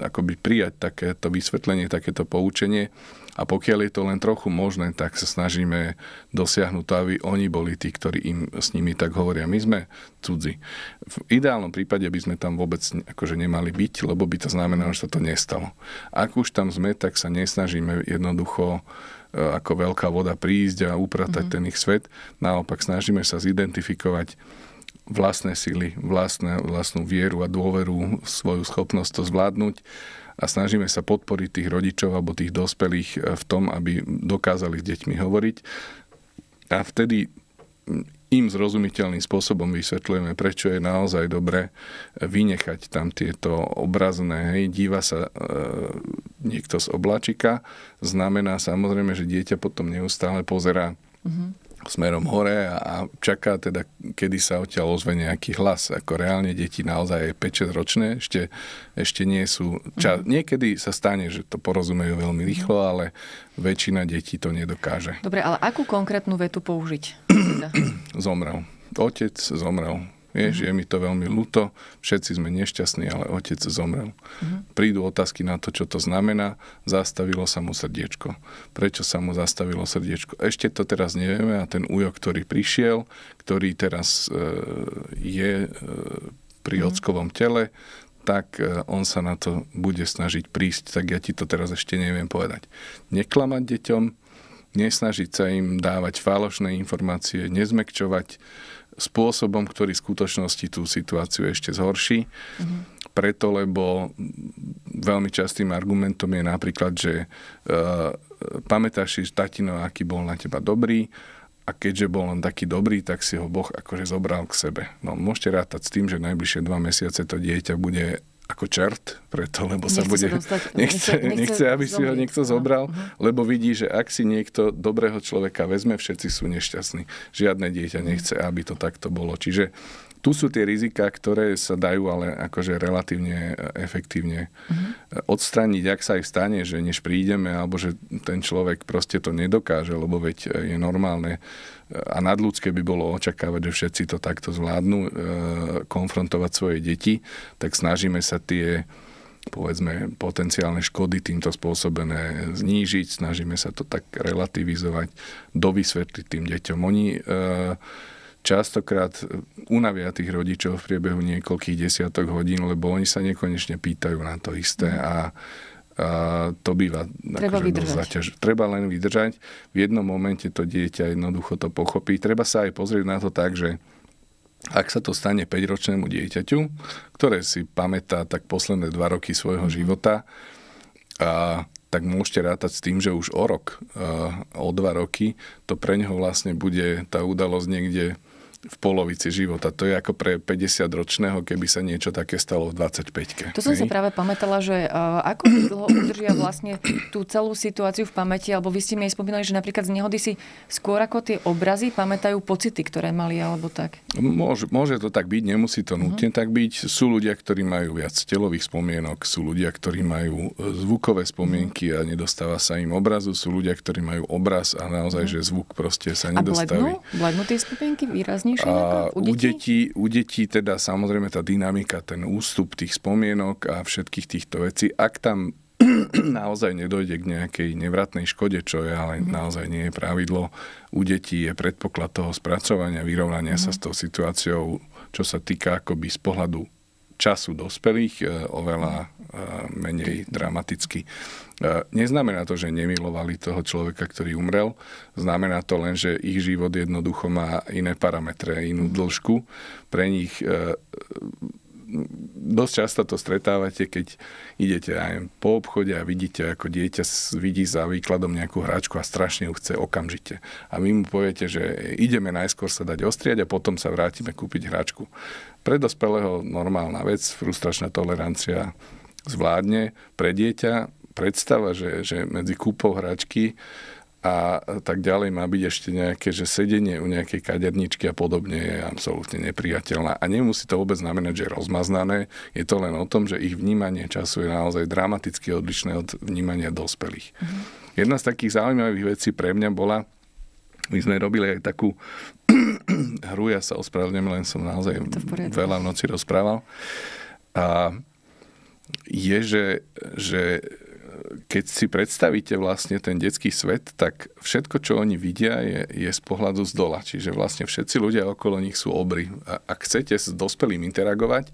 akoby prijať takéto vysvetlenie, takéto poučenie a pokiaľ je to len trochu možné, tak sa snažíme dosiahnuť to, aby oni boli tí, ktorí im s nimi tak hovoria. My sme cudzí. V ideálnom prípade by sme tam vôbec akože nemali byť, lebo by to znamenalo, že sa to nestalo. Ak už tam sme, tak sa nesnažíme jednoducho e, ako veľká voda prísť a upratať mm. ten ich svet. Naopak snažíme sa zidentifikovať vlastné sily, vlastné, vlastnú vieru a dôveru, svoju schopnosť to zvládnuť a snažíme sa podporiť tých rodičov alebo tých dospelých e, v tom, aby dokázali s deťmi hovoriť. A vtedy im zrozumiteľným spôsobom vysvetľujeme, prečo je naozaj dobre vynechať tam tieto obrazné, hej, díva sa e, niekto z oblačika, znamená samozrejme, že dieťa potom neustále pozerá. mm-hmm smerom hore a čaká teda, kedy sa odtiaľ ozve nejaký hlas. Ako reálne deti naozaj 5-6 ročné ešte, ešte nie sú... Ča, mhm. niekedy sa stane, že to porozumejú veľmi mhm. rýchlo, ale väčšina detí to nedokáže. Dobre, ale akú konkrétnu vetu použiť? Teda- zomrel. Otec zomrel. Vieš, mm-hmm. je mi to veľmi ľúto, všetci sme nešťastní, ale otec zomrel. Mm-hmm. Prídu otázky na to, čo to znamená. Zastavilo sa mu srdiečko. Prečo sa mu zastavilo srdiečko? Ešte to teraz nevieme a ten újok, ktorý prišiel, ktorý teraz e, je e, pri mm-hmm. ockovom tele, tak e, on sa na to bude snažiť prísť, tak ja ti to teraz ešte neviem povedať. Neklamať deťom, nesnažiť sa im dávať falošné informácie, nezmekčovať, spôsobom, ktorý v skutočnosti tú situáciu ešte zhorší. Mm-hmm. Preto, lebo veľmi častým argumentom je napríklad, že e, pamätáš si tatino, aký bol na teba dobrý a keďže bol on taký dobrý, tak si ho Boh akože zobral k sebe. No môžete rátať s tým, že najbližšie dva mesiace to dieťa bude ako čert, preto, lebo nechce sa bude... Sa dostať, nechce, nechce, nechce, aby zomrieť, si ho niekto no. zobral, uh-huh. lebo vidí, že ak si niekto dobrého človeka vezme, všetci sú nešťastní. Žiadne dieťa nechce, aby to takto bolo. Čiže tu sú tie rizika, ktoré sa dajú ale akože relatívne e, efektívne mm-hmm. E, odstraniť, ak sa aj stane, že než prídeme, alebo že ten človek proste to nedokáže, lebo veď e, je normálne a nadľudské by bolo očakávať, že všetci to takto zvládnu, konfrontovať svoje deti, tak snažíme sa tie povedzme, potenciálne škody týmto spôsobené znížiť, snažíme sa to tak relativizovať, dovysvetliť tým deťom. Oni uh častokrát e, unavia tých rodičov v priebehu niekoľkých desiatok hodín, lebo oni sa nekonečne pýtajú na to isté a, a to býva akože treba, akože vydržať. Zaťaž. treba len vydržať. V jednom momente to dieťa jednoducho to pochopí. Treba sa aj pozrieť na to tak, že ak sa to stane 5-ročnému dieťaťu, ktoré si pamätá tak posledné 2 roky svojho mhm. života, a tak môžete rátať s tým, že už o rok, e, o dva roky, to pre neho vlastne bude tá udalosť niekde v polovici života. To je ako pre 50-ročného, keby sa niečo také stalo v 25-ke. To som hej? sa práve pamätala, že uh, ako dlho udržia vlastne tú celú situáciu v pamäti, alebo vy ste mi aj spomínali, že napríklad z nehody si skôr ako tie obrazy pamätajú pocity, ktoré mali, alebo tak? Môže, môže to tak byť, nemusí to mhm. nutne uh-huh. tak byť. Sú ľudia, ktorí majú viac telových spomienok, sú ľudia, ktorí majú e, zvukové mhm. spomienky a nedostáva sa im obrazu, sú ľudia, ktorí majú obraz a naozaj, uh-huh. že zvuk proste sa nedostáva. A blednú? Blednú tie spomienky výrazne? myšlienok? U, u, detí? u detí teda samozrejme tá dynamika, ten ústup tých spomienok a všetkých týchto vecí. Ak tam naozaj nedojde k nejakej nevratnej škode, čo je ale mm. naozaj nie je pravidlo. U detí je predpoklad toho spracovania, vyrovnania mm. sa mhm. s tou situáciou, čo sa týka akoby z pohľadu času dospelých, e, oveľa e, menej dramaticky. E, neznamená to, že nemilovali toho človeka, ktorý umrel, znamená to len, že ich život jednoducho má iné parametre, inú mhm. dĺžku. Pre nich e, dosť často to stretávate, keď idete aj po obchode a vidíte, ako dieťa vidí za výkladom nejakú hračku a strašne ju chce okamžite. A vy mu poviete, že ideme najskôr sa dať ostriať a potom sa vrátime kúpiť hračku. Pre dospelého normálna vec, frustračná tolerancia zvládne. Pre dieťa predstava, že, že medzi kúpou hračky a tak ďalej má byť ešte nejaké, že sedenie u nejakej kaderničky a podobne je absolútne nepriateľná. A nemusí to vôbec znamenať, že je rozmaznané. Je to len o tom, že ich vnímanie času je naozaj dramaticky odlišné od vnímania dospelých. Mhm. Jedna z takých zaujímavých vecí pre mňa bola, my sme robili aj takú hru, ja sa ospravedlňujem, len som naozaj veľa v noci rozprával. A je, že, že keď si predstavíte vlastne ten detský svet, tak všetko, čo oni vidia, je, je z pohľadu z dola. Čiže vlastne všetci ľudia okolo nich sú obry. A ak chcete s dospelým interagovať,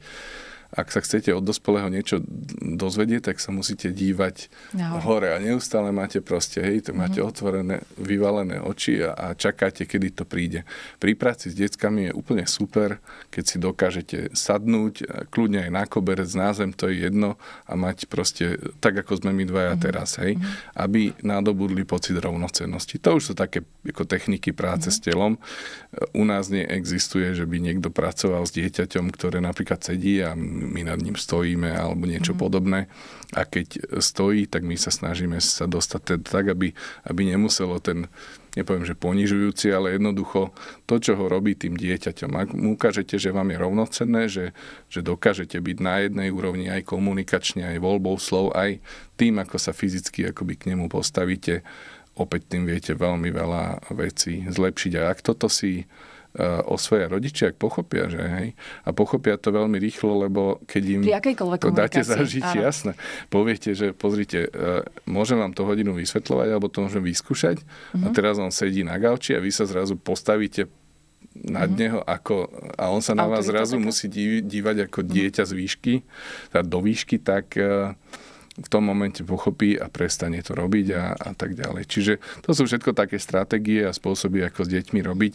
ak sa chcete od dospelého niečo dozvedieť, tak sa musíte dívať Ahoj. hore a neustále máte proste, hej, to máte mm-hmm. otvorené, vyvalené oči a, a čakáte, kedy to príde. Pri práci s deckami je úplne super, keď si dokážete sadnúť, e, kľudne aj na koberec, na zem, to je jedno a mať proste, tak ako sme my dvaja mm-hmm. teraz, hej, mm-hmm. aby nadobudli pocit rovnocennosti. To už sú také ako techniky práce mm-hmm. s telom. E, u nás neexistuje, že by niekto pracoval s dieťaťom, ktoré napríklad sedí a my nad ním stojíme alebo niečo mm-hmm. podobné. A keď stojí, tak my sa snažíme sa dostať teda tak, aby, aby nemuselo ten, nepoviem, že ponižujúci, ale jednoducho to, čo ho robí tým dieťaťom. Ak mu ukážete, že vám je rovnocenné, že, že dokážete byť na jednej úrovni aj komunikačne, aj voľbou slov, aj tým, ako sa fyzicky akoby k nemu postavíte, opäť tým viete veľmi veľa vecí zlepšiť. A ak toto si E, svoje rodičia, ak pochopia, že hej, a pochopia to veľmi rýchlo, lebo keď im to dáte zažiť, áno. jasné, poviete, že pozrite, e, môžem vám to hodinu vysvetľovať, alebo to môžem vyskúšať, mm-hmm. a mhm. teraz on sedí na gauči a vy sa zrazu postavíte nad mm-hmm. neho ako, a on sa na Autorita vás zrazu taká. musí dívať ako mhm. dieťa mm-hmm. z výšky, teda do výšky, tak e, v tom momente pochopí a prestane to robiť a, a tak ďalej. Čiže to sú všetko také stratégie a spôsoby, ako s deťmi robiť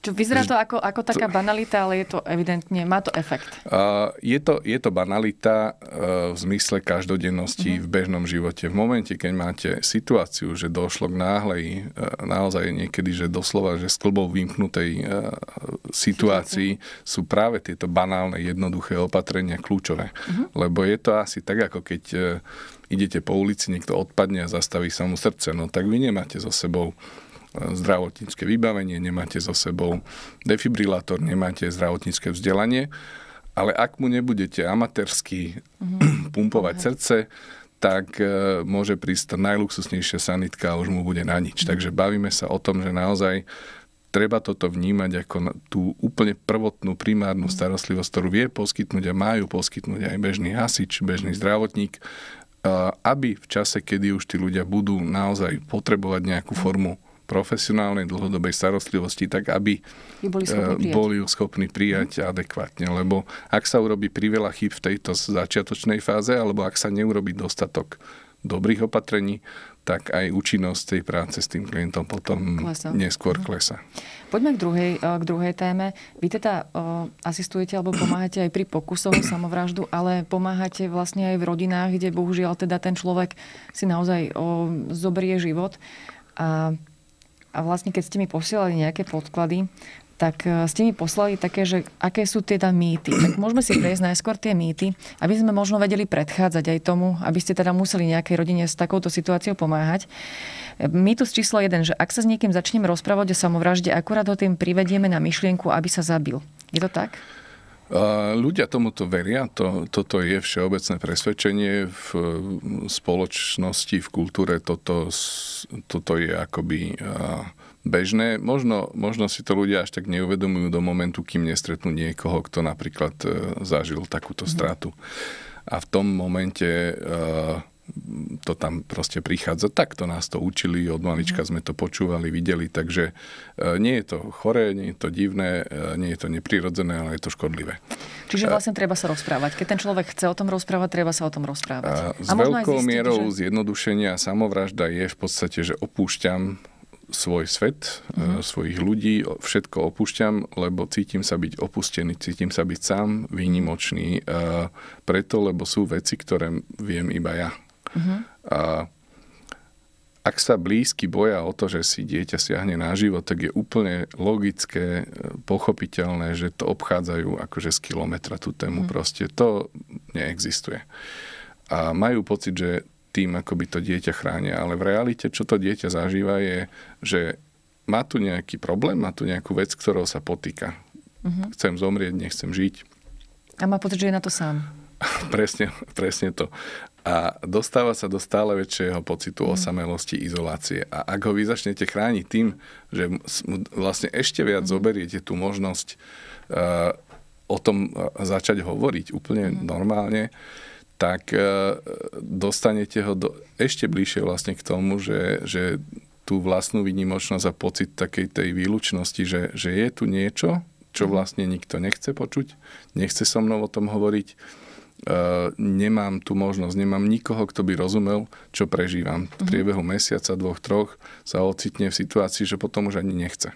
čo vyzerá to ako, ako taká banalita, ale je to evidentne, má to efekt. Uh, je, to, je to banalita uh, v zmysle každodennosti uh-huh. v bežnom živote. V momente, keď máte situáciu, že došlo k náhlej, uh, e, naozaj niekedy, že doslova, že s klbou vymknutej uh, situácii sú práve tieto banálne, jednoduché opatrenia kľúčové. Uh-huh. Lebo je to asi tak, ako keď... Uh, idete po ulici, niekto odpadne a zastaví sa mu srdce, no tak vy nemáte so sebou zdravotnícke vybavenie, nemáte za sebou defibrilátor, nemáte zdravotnícke vzdelanie, ale ak mu nebudete amatérsky mm-hmm. pumpovať okay. Mhm. srdce, tak e, môže prísť tá najluxusnejšia sanitka a už mu bude na nič. Mm-hmm. Takže bavíme sa o tom, že naozaj treba toto vnímať ako tú úplne prvotnú primárnu mhm. starostlivosť, ktorú vie poskytnúť a majú poskytnúť aj bežný hasič, bežný zdravotník, e, aby v čase, kedy už tí ľudia budú naozaj potrebovať nejakú mhm. formu profesionálnej dlhodobej starostlivosti, tak aby boli eh, schopní prijať, boli schopní prijať mm. adekvátne. Lebo ak sa urobí priveľa chyb v tejto začiatočnej fáze, alebo ak sa neurobi dostatok dobrých opatrení, tak aj účinnosť tej práce s tým klientom potom klesa. neskôr mhm. klesa. Poďme k druhej, eh, k druhej téme. Vy teda eh, asistujete alebo pomáhate aj pri pokusoch o samovraždu, ale pomáhate vlastne aj v rodinách, kde bohužiaľ teda ten človek si naozaj o, zobrie život. A a vlastne keď ste mi posielali nejaké podklady, tak e, ste mi poslali také, že aké sú teda mýty. Tak môžeme si prejsť najskôr tie mýty, aby sme možno vedeli predchádzať aj tomu, aby ste teda museli nejakej rodine s takouto situáciou pomáhať. Mýtus číslo jeden, že ak sa s niekým začneme rozprávať o samovražde, akurát ho tým privedieme na myšlienku, aby sa zabil. Je to tak? Ľudia tomuto veria, to, toto je všeobecné presvedčenie v spoločnosti, v kultúre, toto, toto je akoby bežné. Možno, možno si to ľudia až tak neuvedomujú do momentu, kým nestretnú niekoho, kto napríklad e, zažil takúto mhm. stratu. A v tom momente e, to tam proste prichádza. Takto nás to učili, od malička mhm. sme to počúvali, videli, takže e, nie je to choré, nie je to divné, e, nie je to neprirodzené, ale je to škodlivé. Čiže vlastne treba sa rozprávať. Keď ten človek chce o tom rozprávať, treba sa o tom rozprávať. A s a veľkou zistiť, mierou že... zjednodušenia samovražda je v podstate, že opúšťam svoj svet, mm-hmm. svojich ľudí, všetko opúšťam, lebo cítim sa byť opustený, cítim sa byť sám, výnimočný, preto, lebo sú veci, ktoré viem iba ja. Uh-huh. A ak sa blízky boja o to, že si dieťa siahne na život, tak je úplne logické, e, pochopiteľné, že to obchádzajú akože z kilometra tú tému. Uh-huh. Proste to neexistuje. A majú pocit, že tým akoby to dieťa chránia. Ale v realite, čo to dieťa zažíva, je, že má tu nejaký problém, má tu nejakú vec, ktorou sa potýka. Uh-huh. Chcem zomrieť, nechcem žiť. A má pocit, že je na to sám. presne, presne to a dostáva sa do stále väčšieho pocitu mm. osamelosti, izolácie. A ak ho vy začnete chrániť tým, že vlastne ešte viac mm. zoberiete tú možnosť uh, o tom e, začať hovoriť úplne mm. normálne, tak uh, dostanete ho do, ešte bližšie vlastne k tomu, že, že tú vlastnú vynimočnosť a pocit takej tej výlučnosti, že, že je tu niečo, čo mm. vlastne nikto nechce počuť, nechce so mnou o tom hovoriť, E, nemám tu možnosť, nemám nikoho, kto by rozumel, čo prežívam. V mhm. priebehu mesiaca, dvoch, troch sa ocitne v situácii, že potom už ani nechce.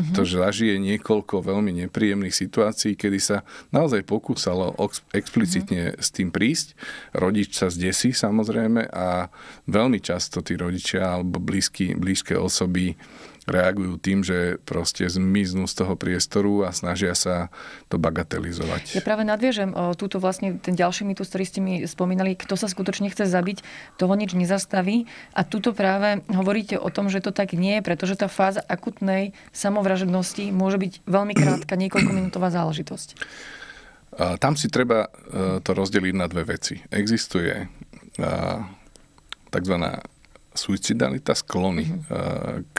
Uh-huh. To, zažije niekoľko veľmi nepríjemných situácií, kedy sa naozaj pokúsalo explicitne uh-huh. s tým prísť. Rodič sa zdesí samozrejme a veľmi často tí rodičia alebo blízky, blízke osoby uh, reagujú tým, že proste zmiznú z toho priestoru a snažia sa to bagatelizovať. Ja práve nadviežem túto vlastne ten ďalší mýtus, ktorý ste mi spomínali, kto sa skutočne chce zabiť, toho nič nezastaví. A túto práve hovoríte o tom, že to tak nie je, pretože tá fáza akutnej samovražednosti môže byť veľmi krátka, niekoľkominútová záležitosť. Tam si treba e, to rozdeliť na dve veci. Existuje e, takzvaná suicidalita, sklony mm-hmm. k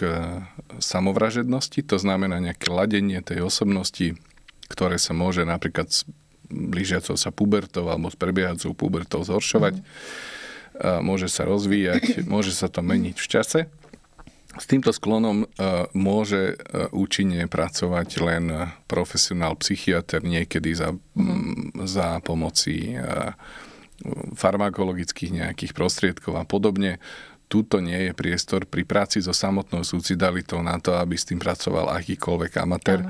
samovražednosti, to znamená nejaké ladenie tej osobnosti, ktoré sa môže napríklad s blížiacou sa pubertou alebo s prebiehajúcou pubertou zhoršovať. Mm-hmm. Môže sa rozvíjať, môže sa to meniť v čase. S týmto sklonom eh, môže účinne pracovať len profesionál psychiatr niekedy za, mm-hmm. za pomoci farmakologických nejakých prostriedkov a podobne tuto nie je priestor pri práci so samotnou suicidalitou na to, aby s tým pracoval akýkoľvek amatér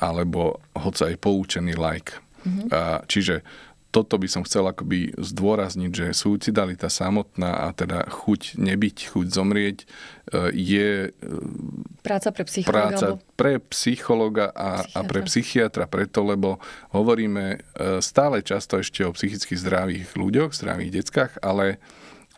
alebo hoci aj poučený like. Mhm. čiže toto by som chcel akoby zdôrazniť, že suicidalita samotná a teda chuť nebyť, chuť zomrieť e, je e, práca pre psychologa, práca alebo... pre psychologa a, a pre psychiatra preto, lebo hovoríme e, stále často ešte o psychicky zdravých ľuďoch, zdravých deckách, ale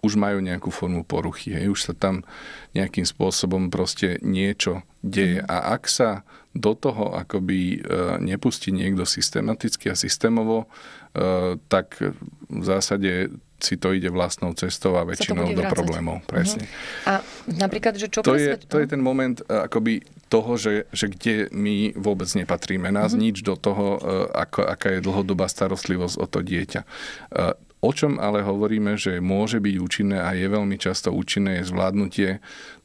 už majú nejakú formu poruchy, hej, už sa tam nejakým spôsobom proste niečo deje. Mhm. A ak sa do toho akoby e, nepustí niekto systematicky a systémovo, e, tak v zásade si to ide vlastnou cestou a väčšinou do problémov. Mhm. Presne. A napríklad, že čo to je, to je ten moment e, akoby toho, že, že kde my vôbec nepatríme. Nás mm-hmm. nič do toho, ako, aká je dlhodobá starostlivosť o to dieťa O čom ale hovoríme, že môže byť účinné a je veľmi často účinné je zvládnutie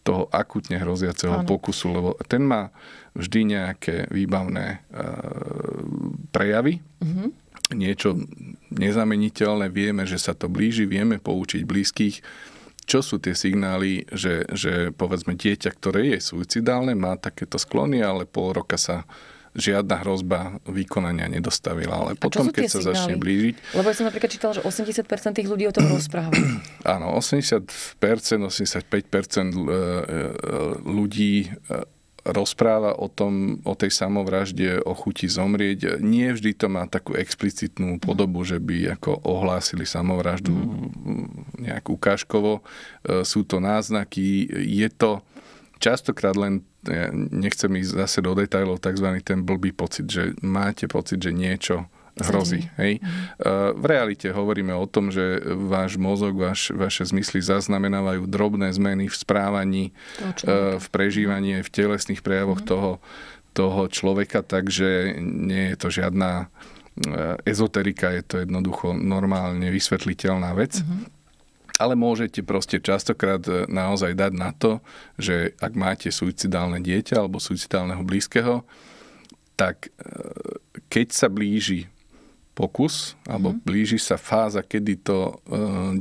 toho akutne hroziaceho ano. pokusu, lebo ten má vždy nejaké výbavné e, prejavy. Mm-hmm. Niečo nezameniteľné, vieme, že sa to blíži, vieme poučiť blízkych, čo sú tie signály, že, že povedzme dieťa, ktoré je suicidálne, má takéto sklony, ale pol roka sa žiadna hrozba vykonania nedostavila. Ale potom, keď sa signály? začne blížiť... Lebo ja som napríklad čítal, že 80% tých ľudí o tom rozpráva. Áno, 80%, 85% e, e, ľudí e, rozpráva o, tom, o tej samovražde, o chuti zomrieť. Nie vždy to má takú explicitnú podobu, že by ako ohlásili samovraždu mhm. nejak ukážkovo. Sú to náznaky, je to častokrát len, ja nechcem ísť zase do detajlov, tzv. ten blbý pocit, že máte pocit, že niečo hrozí. Hej? Mhm. Eh, v realite hovoríme o tom, že váš mozog, vaš, vaše zmysly zaznamenávajú drobné zmeny v správaní, eh, v prežívaní, v telesných prejavoch mm. toho, toho človeka, takže nie je to žiadna eh, ezoterika, je to jednoducho normálne vysvetliteľná vec. Mm-hmm ale môžete proste častokrát e, naozaj dať na to, že ak máte suicidálne dieťa alebo suicidálneho blízkeho, tak e, keď sa blíži pokus, alebo mm-hmm. blíži sa fáza, kedy to e,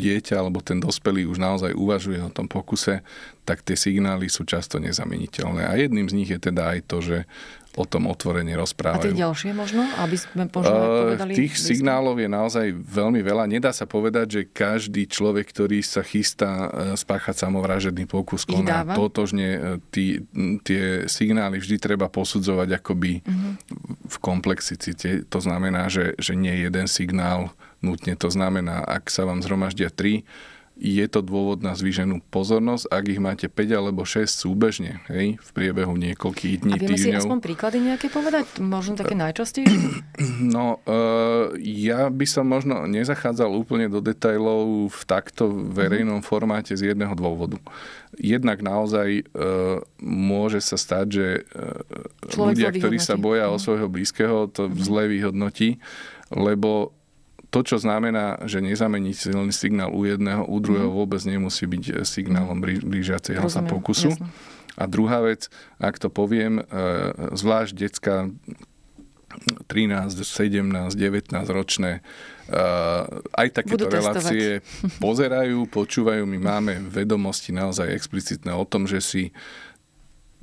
dieťa alebo ten dospelý už naozaj uvažuje o tom pokuse, tak tie signály sú často nezameniteľné. A jedným z nich je teda aj to, že o tom otvorení rozprávajú. A tie ďalšie možno, aby sme možno eh, povedali? Tých blízko? signálov je naozaj veľmi veľa. Nedá sa povedať, že každý človek, ktorý sa chystá eh, spáchať samovražedný pokus, koná totožne eh, tí, tie signály vždy treba posudzovať akoby uh-huh. v komplexicite. To znamená, že, že nie jeden signál nutne to znamená, ak sa vám zhromaždia tri, je to dôvod na zvýšenú pozornosť, ak ich máte 5 alebo 6 súbežne hej, v priebehu niekoľkých dní, A vieme týždňov. si aspoň príklady nejaké povedať? Možno také eh, najčastejšie? No, e, ja by som možno nezachádzal úplne do detajlov v takto verejnom mm-hmm. formáte z jedného dôvodu. Jednak naozaj e, môže sa stať, že e, Človek ľudia, ktorí sa boja mm-hmm. o mhm. svojho blízkeho, to mm-hmm. zle vyhodnotí, lebo to, čo znamená, že nezameniteľný signál u jedného, u druhého mm vôbec nemusí byť e, signálom blížiaceho sa pokusu. Jasne. A druhá vec, ak to poviem, e, zvlášť decka 13, 17, 19 ročné, e, aj takéto relácie testovať. pozerajú, počúvajú. My máme vedomosti naozaj explicitné o tom, že si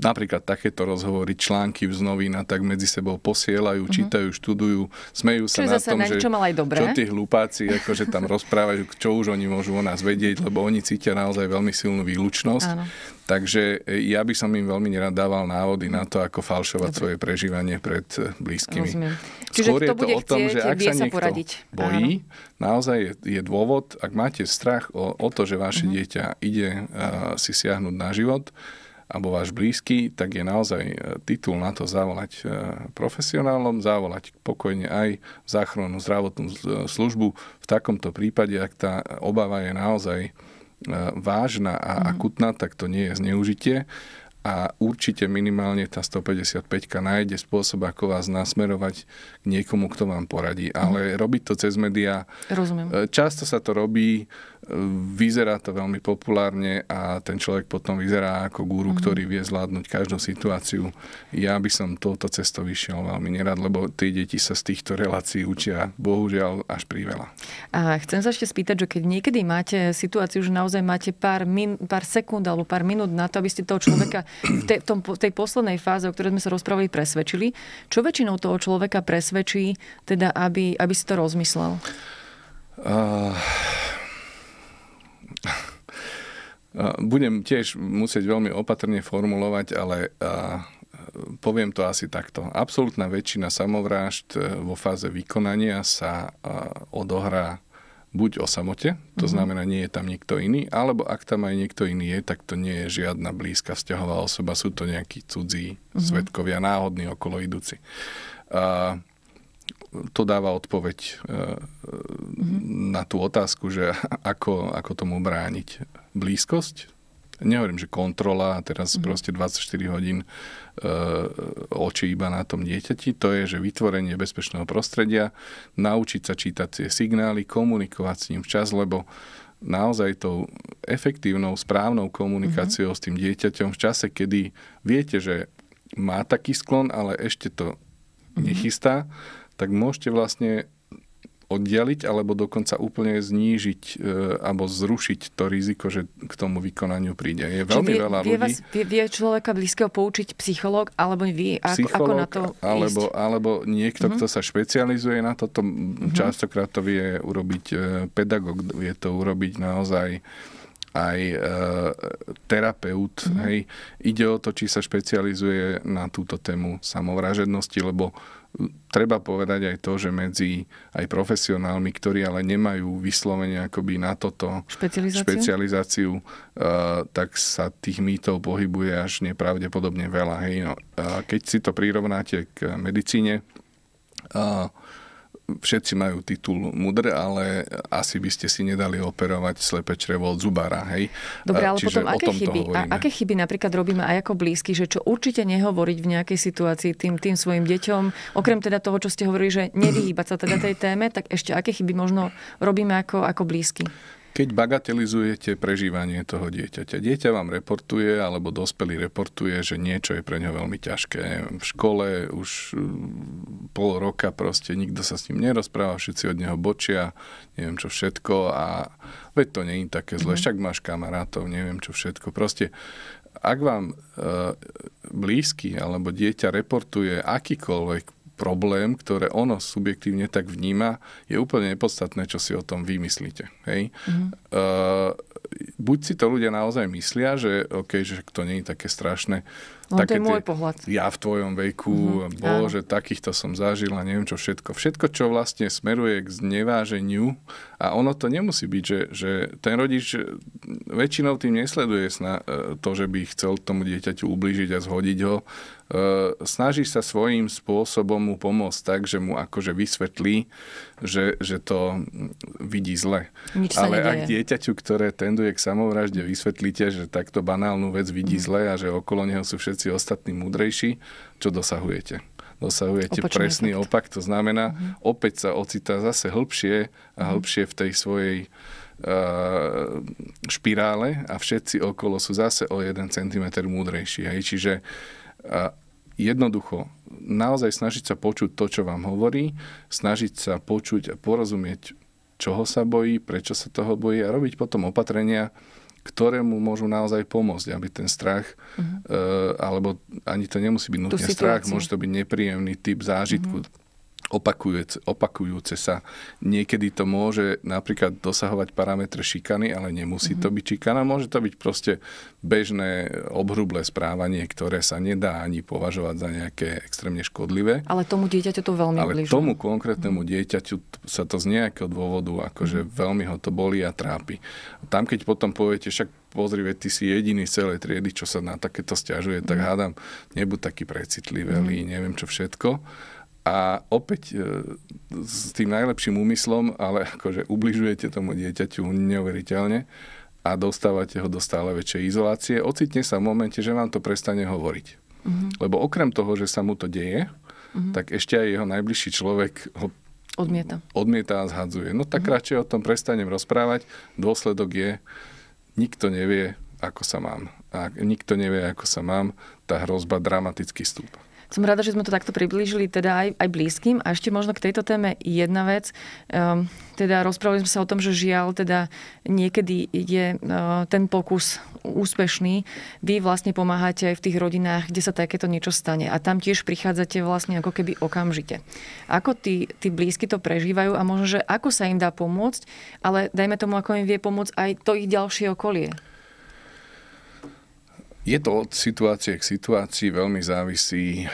napríklad takéto rozhovory, články z novín a tak medzi sebou posielajú, mm-hmm. čítajú, študujú, smejú sa Čiže na tom, že čo, aj dobré. čo tí hlupáci akože tam rozprávajú, čo už oni môžu o nás vedieť, lebo oni cítia naozaj veľmi silnú výlučnosť. Áno. Takže e, ja by som im veľmi nerad dával návody na to, ako falšovať Dobre. svoje prežívanie pred e, blízkymi. Rozumiem. Čiže Skôr je to o tom, chcieť, že ak sa niekto poradiť. bojí, Áno. naozaj je, je dôvod, ak máte strach o, o to, že vaše uh-huh. dieťa ide uh, si siahnuť na život, alebo váš blízky, tak je naozaj e, titul na to zavolať e, profesionálom, zavolať pokojne aj záchrannú zdravotnú e, službu. V takomto prípade, ak tá obava je naozaj vážna a mhm. akutná, tak to nie je zneužitie a určite minimálne tá 155 nájde spôsob, ako vás nasmerovať k niekomu, kto vám poradí. Mhm. Ale robiť to cez médiá... Rozumiem. Často sa to robí vyzerá to veľmi populárne a ten človek potom vyzerá ako guru, mm. ktorý vie zvládnuť každú situáciu. Ja by som touto cestou vyšiel veľmi nerad, lebo tie deti sa z týchto relácií učia bohužiaľ až príveľa. A chcem sa ešte spýtať, že keď niekedy máte situáciu, že naozaj máte pár, min, pár sekúnd alebo pár minút na to, aby ste toho človeka v tej, tom, tej poslednej fáze, o ktorej sme sa rozprávali, presvedčili, čo väčšinou toho človeka presvedčí, teda aby, aby si to rozmyslel? Uh budem tiež musieť veľmi opatrne formulovať, ale poviem to asi takto. Absolutná väčšina samovrážd e, vo fáze vykonania sa e, odohrá buď o samote, to mm-hmm. znamená, nie je tam niekto iný, alebo ak tam aj niekto iný je, tak to nie je žiadna blízka vzťahová osoba, sú to nejakí cudzí mm-hmm. svetkovia, náhodní okolo idúci. A to dáva odpoveď mm-hmm. na tú otázku, že ako, ako tomu brániť blízkosť, nehovorím, že kontrola a teraz mm-hmm. proste 24 hodín e, oči iba na tom dieťati, to je, že vytvorenie bezpečného prostredia, naučiť sa čítať tie signály, komunikovať s ním včas, lebo naozaj tou efektívnou, správnou komunikáciou mm-hmm. s tým dieťaťom v čase, kedy viete, že má taký sklon, ale ešte to mm-hmm. nechystá, tak môžete vlastne oddialiť alebo dokonca úplne znížiť e, alebo zrušiť to riziko, že k tomu vykonaniu príde. Je veľmi vie, veľa vie ľudí. Vás, vie, vie človeka blízkeho poučiť psychológ alebo vy, ako, ako na to alebo, ísť? Alebo niekto, mm-hmm. kto mhm. sa špecializuje na toto, mm-hmm. častokrát to vie urobiť e, pedagóg, vie to urobiť naozaj aj e, terapeut. Mm-hmm. Hej. Ide o to, či sa špecializuje na túto tému samovražednosti, lebo Treba povedať aj to, že medzi aj profesionálmi, ktorí ale nemajú vyslovene akoby na toto špecializáciu, špecializáciu uh, tak sa tých mýtov pohybuje až nepravdepodobne veľa. Hej, no. uh, keď si to prirovnáte k medicíne, uh, všetci majú titul mudr, ale asi by ste si nedali operovať slepe črevo od zubára, hej? Dobre, ale Čiže potom aké chyby? A aké chyby napríklad robíme aj ako blízky, že čo určite nehovoriť v nejakej situácii tým, tým svojim deťom, okrem teda toho, čo ste hovorili, že nevyhýbať sa teda tej téme, tak ešte aké chyby možno robíme ako, ako blízky? Keď bagatelizujete prežívanie toho dieťaťa, dieťa vám reportuje, alebo dospelý reportuje, že niečo je pre ňo veľmi ťažké. V škole už mm, pol roka proste nikto sa s ním nerozpráva, všetci od neho bočia, neviem čo všetko a veď to nie je také zle, mhm. však máš kamarátov, neviem čo všetko. Proste ak vám e, blízky alebo dieťa reportuje akýkoľvek problém, ktoré ono subjektívne tak vníma, je úplne nepodstatné, čo si o tom vymyslíte. Hej? Mm-hmm. Uh, buď si to ľudia naozaj myslia, že okay, že to nie je také strašné. No, také to je môj pohľad. Ja v tvojom veku, mm-hmm. bože, Áno. takýchto som zažil a neviem čo všetko. Všetko, čo vlastne smeruje k zneváženiu a ono to nemusí byť, že, že ten rodič väčšinou tým nesleduje sna, eh, to, že by chcel tomu dieťaťu ublížiť a zhodiť ho, Eh, snaží sa svojím spôsobom mu pomôcť tak, že mu akože vysvetlí, že, že to vidí zle. Nič Ale ak dieťaťu, ktoré tenduje k samovražde, vysvetlíte, že takto banálnu vec vidí mm. zle a že okolo neho sú všetci ostatní múdrejší, čo dosahujete? Dosahujete Opačný presný efekt. opak, to znamená, mm. opäť sa ocitá zase hĺbšie a hĺbšie mhm. v tej svojej eh, špirále a všetci okolo sú zase o 1 cm múdrejší. Hej? Čiže jednoducho naozaj snažiť sa počuť to, čo vám hovorí, snažiť sa počuť a porozumieť, čoho sa bojí, prečo sa toho bojí a robiť potom opatrenia, ktoré mu môžu naozaj pomôcť, aby ten strach, uh-huh. uh, alebo ani to nemusí byť nutne strach, môže to byť nepríjemný typ zážitku. Uh-huh opakujúce, opakujúce sa. Niekedy to môže napríklad dosahovať parametre šikany, ale nemusí mm-hmm. to mhm. byť šikana. Môže to byť proste bežné obhrublé správanie, ktoré sa nedá ani považovať za nejaké extrémne škodlivé. Ale tomu dieťaťu to veľmi Ale blíži. tomu konkrétnemu mhm. dieťaťu sa to z nejakého dôvodu akože mm-hmm. veľmi ho to bolí a trápi. Tam, keď potom poviete, však pozri, ty si jediný z celej triedy, čo sa na takéto stiažuje, tak mhm. hádam, nebuď taký precitlivý, mm. neviem čo všetko a opäť e, s tým najlepším úmyslom, ale akože ubližujete tomu dieťaťu neuveriteľne a dostávate ho do stále väčšej izolácie. Ocitne sa v momente, že vám to prestane hovoriť. Uh-huh. Lebo okrem toho, že sa mu to deje, uh-huh. tak ešte aj jeho najbližší človek ho odmieta, odmieta a zhadzuje. No tak uh-huh. radšej o tom prestanem rozprávať. Dôsledok je, nikto nevie, ako sa mám. A nikto nevie, ako sa mám, tá hrozba dramaticky stúpa. Som rada, že sme to takto priblížili teda aj, aj blízkym. A ešte možno k tejto téme jedna vec. Um, teda rozprávali sme sa o tom, že žiaľ, teda niekedy je uh, ten pokus úspešný. Vy vlastne pomáhate aj v tých rodinách, kde sa takéto niečo stane. A tam tiež prichádzate vlastne ako keby okamžite. Ako tí, tí blízky to prežívajú a možno, že ako sa im dá pomôcť, ale dajme tomu, ako im vie pomôcť aj to ich ďalšie okolie. Je to od situácie k situácii, veľmi závisí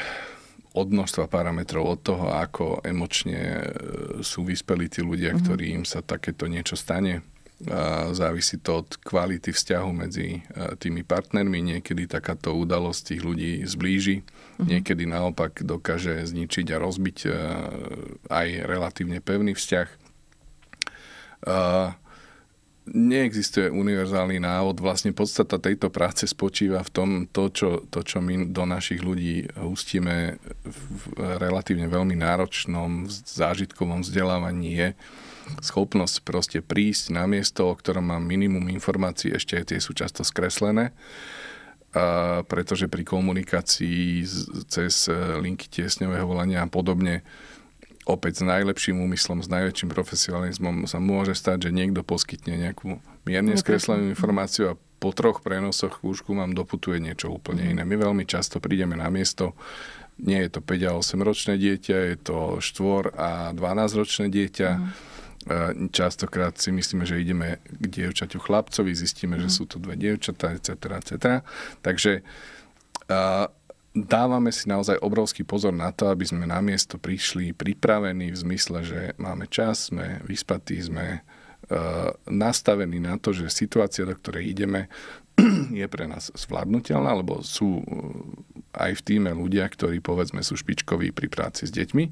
od množstva parametrov, od toho, ako emočne e, sú vyspelí tí ľudia, mm-hmm. ktorým sa takéto niečo stane. A závisí to od kvality vzťahu medzi e, tými partnermi. Niekedy takáto udalosť tých ľudí zblíži, mm-hmm. niekedy naopak dokáže zničiť a rozbiť e, aj relatívne pevný vzťah. Uh, neexistuje univerzálny návod. Vlastne podstata tejto práce spočíva v tom, to, čo, to, čo my do našich ľudí hustíme v relatívne veľmi náročnom zážitkovom vzdelávaní je schopnosť proste prísť na miesto, o ktorom mám minimum informácií, ešte aj tie sú často skreslené, a pretože pri komunikácii cez linky tiesňového volania a podobne opäť s najlepším úmyslom, s najväčším profesionalizmom sa môže stať, že niekto poskytne nejakú mierne no skreslenú informáciu a po troch prenosoch kúšku vám doputuje niečo úplne mhm. iné. My veľmi často prídeme na miesto, nie je to 5 a 8 ročné dieťa, je to 4 a 12 ročné dieťa. Mm. Častokrát si myslíme, že ideme k dievčaťu chlapcovi, zistíme, mm. že mhm. sú to dve dievčatá, etc. etc. Takže uh, dávame si naozaj obrovský pozor na to, aby sme na miesto prišli pripravení v zmysle, že máme čas, sme vyspatí, sme e, nastavení na to, že situácia, do ktorej ideme, je pre nás zvládnutelná, lebo sú e, aj v týme ľudia, ktorí povedzme sú špičkoví pri práci s deťmi,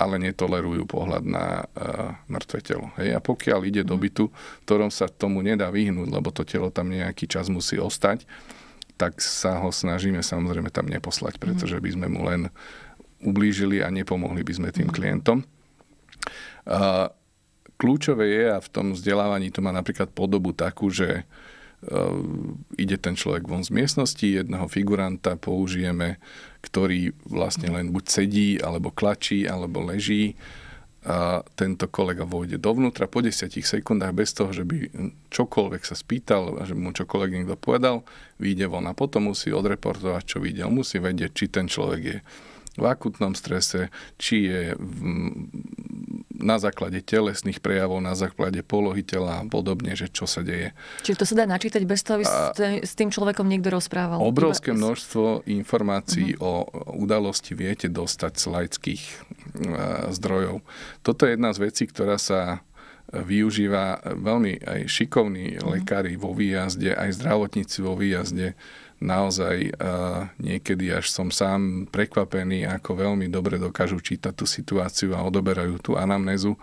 ale netolerujú pohľad na uh, mŕtve telo. Hej? A pokiaľ ide do mhm. bytu, ktorom sa tomu nedá vyhnúť, lebo to telo tam nejaký čas musí ostať, tak sa ho snažíme samozrejme tam neposlať, mhm. pretože by sme mu len ublížili a nepomohli by sme tým mhm. klientom. Kľúčové je, a v tom vzdelávaní to má napríklad podobu takú, že e, ide ten človek von z miestnosti, jedného figuranta použijeme, ktorý vlastne len buď sedí, alebo klačí, alebo leží a tento kolega vôjde dovnútra po 10 sekundách bez toho, že by čokoľvek sa spýtal a že by mu čokoľvek niekto povedal, vyjde von a potom musí odreportovať, čo videl. Musí vedieť, či ten človek je v akutnom strese, či je na základe telesných prejavov, na základe polohy tela a podobne, že čo sa deje. Čiže to sa dá načítať bez toho, aby s tým človekom niekto rozprával? Obrovské množstvo informácií uh-huh. o udalosti viete dostať z laických e, zdrojov. Toto je jedna z vecí, ktorá sa využíva veľmi aj šikovní uh-huh. lekári vo výjazde, aj zdravotníci vo výjazde naozaj niekedy až som sám prekvapený, ako veľmi dobre dokážu čítať tú situáciu a odoberajú tú anamnézu.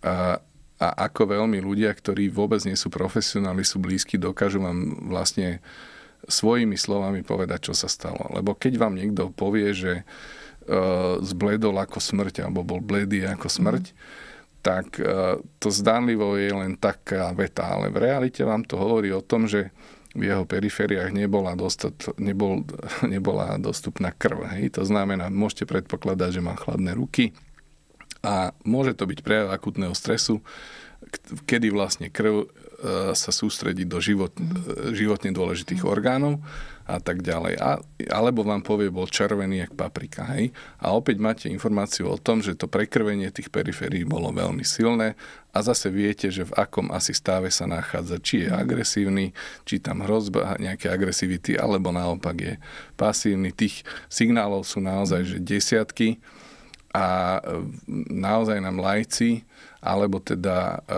A, a ako veľmi ľudia, ktorí vôbec nie sú profesionáli, sú blízki, dokážu vám vlastne svojimi slovami povedať, čo sa stalo. Lebo keď vám niekto povie, že e, zbledol ako smrť, alebo bol bledý ako smrť, mm tak e, to zdánlivo je len taká veta, ale v realite vám to hovorí o tom, že v jeho perifériách nebola, dostat, nebol, nebola dostupná krv. Hej. To znamená, môžete predpokladať, že má chladné ruky a môže to byť prejav akutného stresu, kedy vlastne krv e, sa sústredí do život, mhm. e, životne dôležitých orgánov a tak ďalej. A, alebo vám povie, bol červený jak paprika. Hej? A opäť máte informáciu o tom, že to prekrvenie tých periférií bolo veľmi silné a zase viete, že v akom asi stave sa nachádza, či je mhm. agresívny, či tam hrozba nejaké agresivity, alebo naopak je pasívny. Tých signálov sú naozaj že desiatky a e, naozaj nám lajci alebo teda e,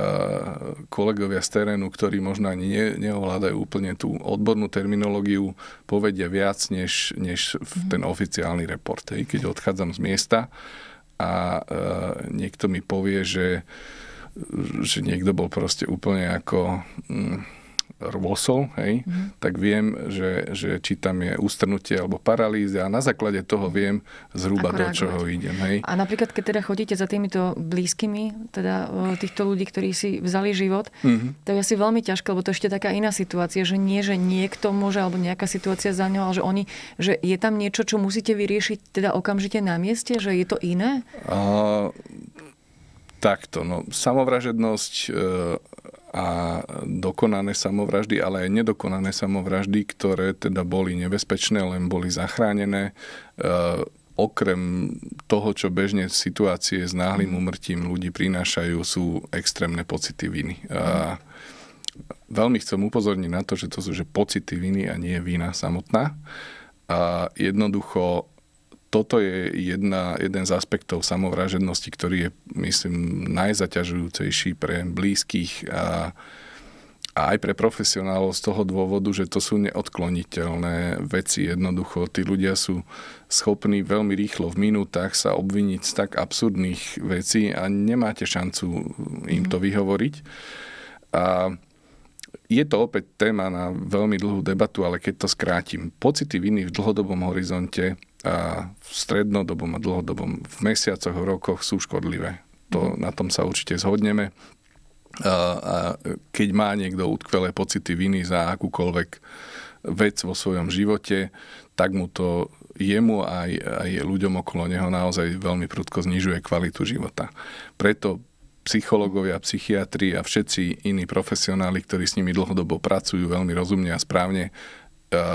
kolegovia z terénu, ktorí možno ani ne, neovládajú úplne tú odbornú terminológiu, povedia viac než, než mhm. ten oficiálny report. Hej, keď odchádzam z miesta a e, niekto mi povie, že, že niekto bol proste úplne ako... Hm, rôsol, hej, mm. tak viem, že, že či tam je ústrnutie alebo paralýza a na základe toho viem zhruba Ako do reagovať. čoho idem. Hej. A napríklad, keď teda chodíte za týmito blízkymi, teda týchto ľudí, ktorí si vzali život, mm-hmm. to je asi veľmi ťažké, lebo to je ešte taká iná situácia, že nie, že niekto môže alebo nejaká situácia za ňou, ale že oni, že je tam niečo, čo musíte vyriešiť teda okamžite na mieste, že je to iné? A, takto, no samovražednosť e, a dokonané samovraždy, ale aj nedokonané samovraždy, ktoré teda boli nebezpečné, len boli zachránené. E, okrem toho, čo bežne situácie s náhlým umrtím mhm. ľudí prinášajú, sú extrémne pocity viny. E, veľmi chcem upozorniť na to, že to sú že pocity viny a nie vina samotná. A jednoducho toto je jedna, jeden z aspektov samovražednosti, ktorý je, myslím, najzaťažujúcejší pre blízkych a, a aj pre profesionálov z toho dôvodu, že to sú neodkloniteľné veci. Jednoducho, tí ľudia sú schopní veľmi rýchlo v minútach sa obviniť z tak absurdných vecí a nemáte šancu im to mhm. vyhovoriť. A je to opäť téma na veľmi dlhú debatu, ale keď to skrátim, pocity viny v dlhodobom horizonte a v strednodobom a dlhodobom, v mesiacoch, v rokoch sú škodlivé. To, mhm. na tom sa určite zhodneme. A, a keď má niekto utkvelé pocity viny za akúkoľvek vec vo svojom živote, tak mu to jemu aj, aj ľuďom okolo neho naozaj veľmi prudko znižuje kvalitu života. Preto psychológovia, psychiatri a všetci iní profesionáli, ktorí s nimi dlhodobo pracujú, veľmi rozumne a správne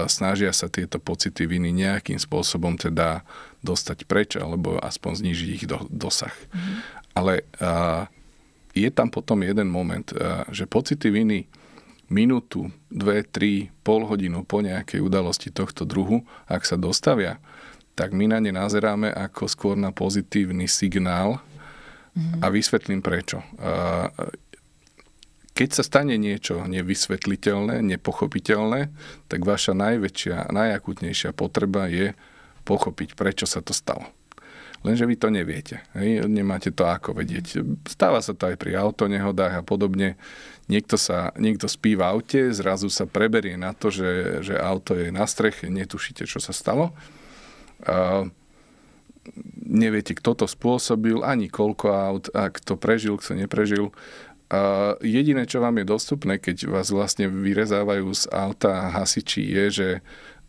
snažia sa tieto pocity viny nejakým spôsobom teda dostať preč alebo aspoň znižiť ich do, dosah. Mm-hmm. Ale a, je tam potom jeden moment, a, že pocity viny minútu, dve, tri, pol hodinu po nejakej udalosti tohto druhu, ak sa dostavia, tak my na ne nazeráme ako skôr na pozitívny signál mm-hmm. a vysvetlím prečo. A, keď sa stane niečo nevysvetliteľné, nepochopiteľné, tak vaša najväčšia, najakutnejšia potreba je pochopiť, prečo sa to stalo. Lenže vy to neviete. Hej? Nemáte to ako vedieť. Stáva sa to aj pri autonehodách a podobne. Niekto, sa, niekto spí v aute, zrazu sa preberie na to, že, že auto je na streche, netušíte, čo sa stalo. Uh, neviete, kto to spôsobil, ani koľko aut, a kto prežil, kto neprežil. A jediné, čo vám je dostupné, keď vás vlastne vyrezávajú z auta hasiči, je, že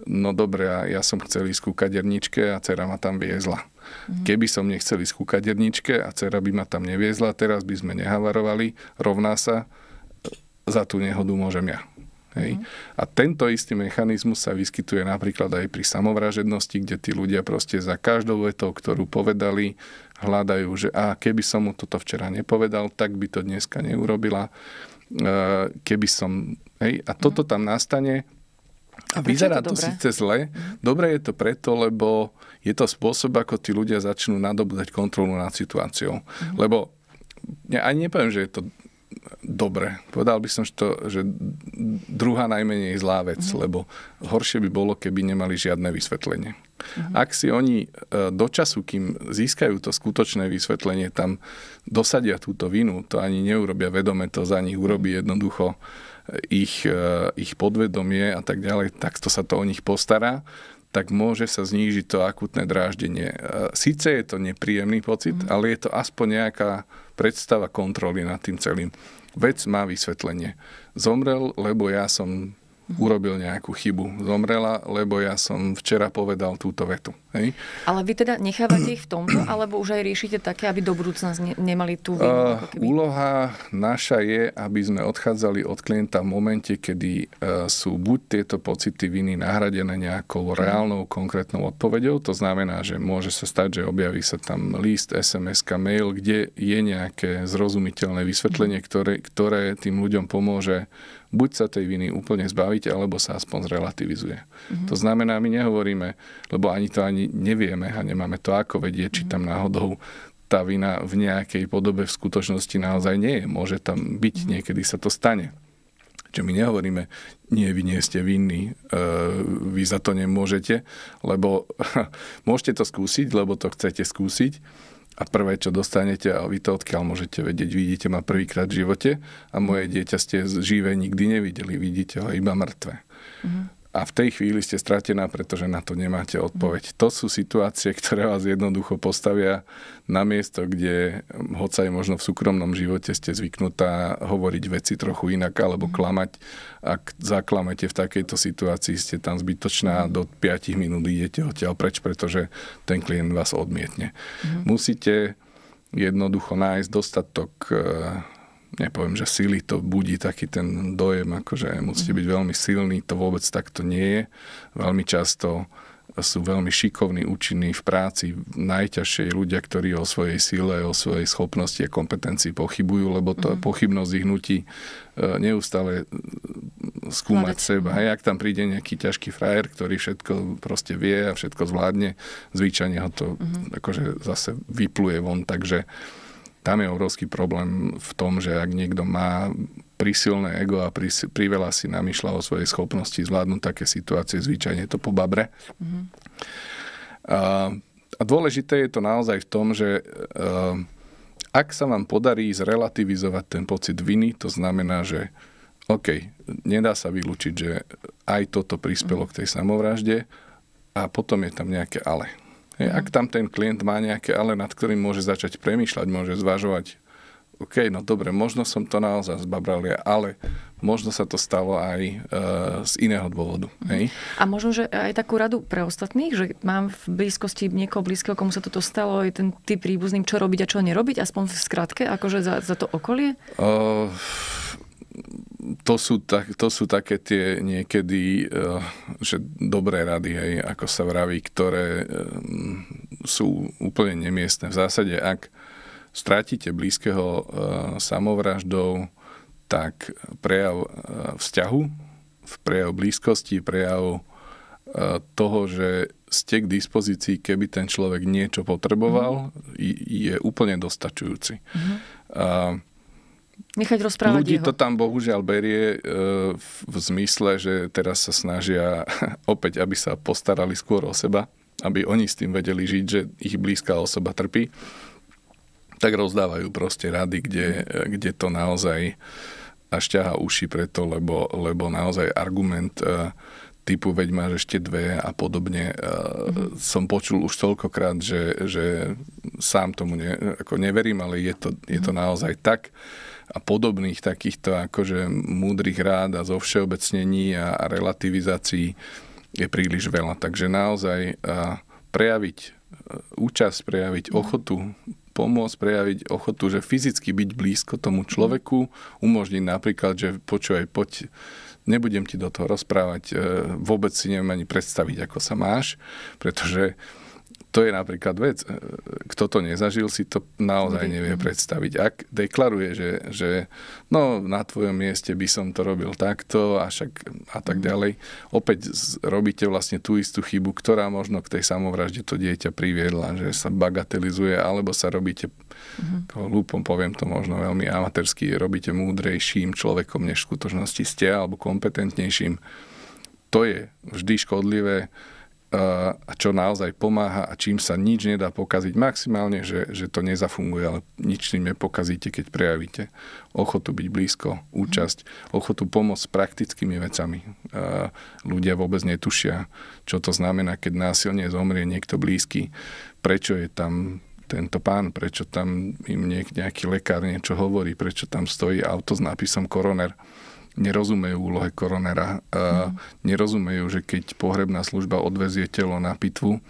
no dobre, ja som chcel ísť ku kaderničke a dcera ma tam viezla. Mm. Keby som nechcel ísť ku kaderničke a dcera by ma tam neviezla, teraz by sme nehavarovali, rovná sa, za tú nehodu môžem ja. Hej. Mm. A tento istý mechanizmus sa vyskytuje napríklad aj pri samovražednosti, kde tí ľudia proste za každou vetou, ktorú povedali, hľadajú, že a keby som mu toto včera nepovedal, tak by to dneska neurobila, keby som... Hej, a toto tam nastane. A vyzerá to, to síce zle. Mhm. Dobre je to preto, lebo je to spôsob, ako tí ľudia začnú nadobúdať kontrolu nad situáciou. Mm-hmm. Lebo ja ani nepoviem, že je to dobre. Povedal by som, že, to, že druhá najmenej zlá vec, mm-hmm. lebo horšie by bolo, keby nemali žiadne vysvetlenie. Mm-hmm. Ak si oni e, do času, kým získajú to skutočné vysvetlenie, tam dosadia túto vinu, to ani neurobia vedome, to za nich urobí jednoducho e, ich, e, ich podvedomie a tak ďalej, takto sa to o nich postará, tak môže sa znížiť to akutné dráždenie. Sice je to nepríjemný pocit, mm. ale je to aspoň nejaká predstava kontroly nad tým celým. Vec má vysvetlenie. Zomrel, lebo ja som Mhm. urobil nejakú chybu, zomrela, lebo ja som včera povedal túto vetu. Hej? Ale vy teda nechávate ich v tomto, alebo už aj riešite také, aby do budúcna ne- nemali tú vinu? Uh, Úloha naša je, aby sme odchádzali od klienta v momente, kedy uh, sú buď tieto pocity viny nahradené nejakou mhm. reálnou, konkrétnou odpoveďou, to znamená, že môže sa stať, že objaví sa tam list, sms mail, kde je nejaké zrozumiteľné vysvetlenie, mhm. ktoré, ktoré tým ľuďom pomôže buď sa tej viny úplne zbavíte, alebo sa aspoň zrelativizuje. Mm-hmm. To znamená, my nehovoríme, lebo ani to ani nevieme a nemáme to ako vedieť, mm-hmm. či tam náhodou tá vina v nejakej podobe v skutočnosti naozaj nie je. Môže tam byť, mm-hmm. niekedy sa to stane. Čiže my nehovoríme, nie, vy nie ste vinní, e, vy za to nemôžete, lebo môžete to skúsiť, lebo to chcete skúsiť, a prvé, čo dostanete, a vy to odkiaľ môžete vedieť, vidíte ma prvýkrát v živote a moje dieťa ste živé nikdy nevideli, vidíte ho iba mŕtve. Mm-hmm a v tej chvíli ste stratená, pretože na to nemáte odpoveď. To sú situácie, ktoré vás jednoducho postavia na miesto, kde hm, hoca aj možno v súkromnom živote ste zvyknutá hovoriť veci trochu inak alebo mhm. klamať. Ak zaklamete v takejto situácii, ste tam zbytočná, do 5 minút idete odtiaľ preč, pretože ten klient vás odmietne. Mhm. Musíte jednoducho nájsť dostatok eh, nepoviem, že sily, to budí taký ten dojem, akože musíte byť veľmi silní, to vôbec takto nie je. Veľmi často sú veľmi šikovní, účinní v práci, najťažšie ľudia, ktorí o svojej sile, o svojej schopnosti a kompetencii pochybujú, lebo to mm-hmm. pochybnosť ich nutí e, neustále skúmať Hľadať. seba. Hej, ak tam príde nejaký ťažký frajer, ktorý všetko proste vie a všetko zvládne, zvyčajne ho to mm-hmm. akože zase vypluje von, takže uh, tam je obrovský problém v tom, že ak niekto má prísilné ego a priveľa si namýšľa o svojej schopnosti zvládnuť také situácie, zvyčajne to po babre. Mm-hmm. A, a dôležité je to naozaj v tom, že a, e, ak sa vám podarí zrelativizovať ten pocit viny, to znamená, že OK, nedá sa vylúčiť, že aj toto prispelo mhm. k tej samovražde a potom je tam nejaké ale. Hej, ak tam ten klient má nejaké ale, nad ktorým môže začať premýšľať, môže zvažovať, OK, no dobre, možno som to naozaj zbabral ja, ale možno sa to stalo aj e, z iného dôvodu. Mhm. Hej? A možno, že aj takú radu pre ostatných, že mám v blízkosti niekoho blízkeho, komu sa toto stalo, je ten typ príbuzným, čo robiť a čo nerobiť, aspoň v skratke, akože za, za to okolie? Uh, to sú, tak, to sú také tie niekedy, eh, že dobré rady, hej, ako sa vraví, ktoré eh, sú úplne nemiestne. V zásade, ak strátite blízkeho eh, samovraždou, tak prejav vzťahu, prejav blízkosti, prejav toho, že ste k dispozícii, keby ten človek niečo potreboval, mm-hmm. je úplne dostačujúci. Mm-hmm. Nechať rozprávať Ľudí jeho. to tam bohužiaľ berie e, v zmysle, že teraz sa snažia opäť, aby sa postarali skôr o seba, aby oni s tým vedeli žiť, že ich blízka osoba trpí, tak rozdávajú proste rady, kde, kde to naozaj až ťaha uši preto, lebo, lebo naozaj argument uh, typu veď máš ešte dve a podobne. Mm-hmm. Som počul už toľkokrát, že, že sám tomu ne, ako neverím, ale je to, je to mhm. naozaj tak a podobných takýchto akože múdrych rád a zo všeobecnení a, a relativizácií je príliš veľa. Takže naozaj a prejaviť e, účasť, prejaviť mhm. ochotu pomôcť, prejaviť ochotu, že fyzicky byť blízko tomu človeku, mhm. umožniť napríklad, že počúvaj, poď nebudem ti do toho rozprávať, e, vôbec si neviem ani predstaviť, ako sa máš, pretože to je napríklad vec, e, kto to nezažil, si to naozaj nevie predstaviť. Ak deklaruje, že, že no, na tvojom mieste by som to robil takto a, však, a tak mhm. ďalej, opäť robíte vlastne tú istú chybu, ktorá možno k tej samovražde to dieťa priviedla, že sa bagatelizuje, alebo sa robíte Uh-huh. Lúpom poviem to možno veľmi amatérsky, robíte múdrejším človekom, než v skutočnosti ste, alebo kompetentnejším. To je vždy škodlivé eh, a čo naozaj pomáha a čím sa nič nedá pokaziť. Maximálne, že, že to nezafunguje, ale nič tým nepokazíte, keď prejavíte ochotu byť blízko, účasť, ochotu pomôcť s praktickými vecami. Eh, ľudia vôbec netušia, čo to znamená, keď násilne zomrie niekto blízky, prečo je tam tento pán, prečo tam im nejaký lekár niečo hovorí, prečo tam stojí auto s nápisom koroner. Nerozumejú úlohe koronera. Mm. Nerozumejú, že keď pohrebná služba odvezie telo na pitvu,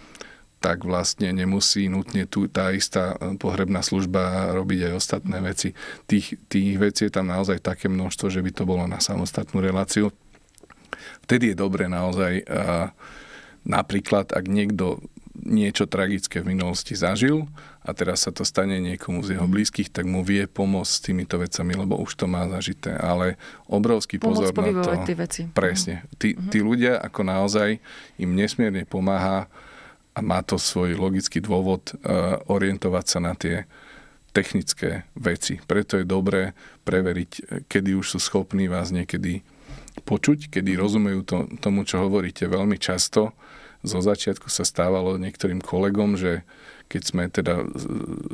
tak vlastne nemusí nutne tu tá istá e, pohrebná služba robiť aj ostatné veci. Tých, tých vecí je tam naozaj také množstvo, že by to bolo na samostatnú reláciu. Vtedy je dobre naozaj napríklad, ak niekto niečo tragické v minulosti zažil a teraz sa to stane niekomu z jeho mhm. blízkych, tak mu vie pomôcť s týmito vecami, lebo už to má zažité. Ale obrovský Pomoc pozor na to. Tie veci. Presne. Mhm. Tí, mm-hmm. tí ľudia ako naozaj im nesmierne pomáha a má to svoj logický dôvod uh, orientovať sa na tie technické veci. Preto je dobré preveriť, eh, kedy už sú schopní vás niekedy počuť, kedy mhm. rozumejú to, tomu, čo hovoríte veľmi často zo začiatku sa stávalo niektorým kolegom, že keď sme teda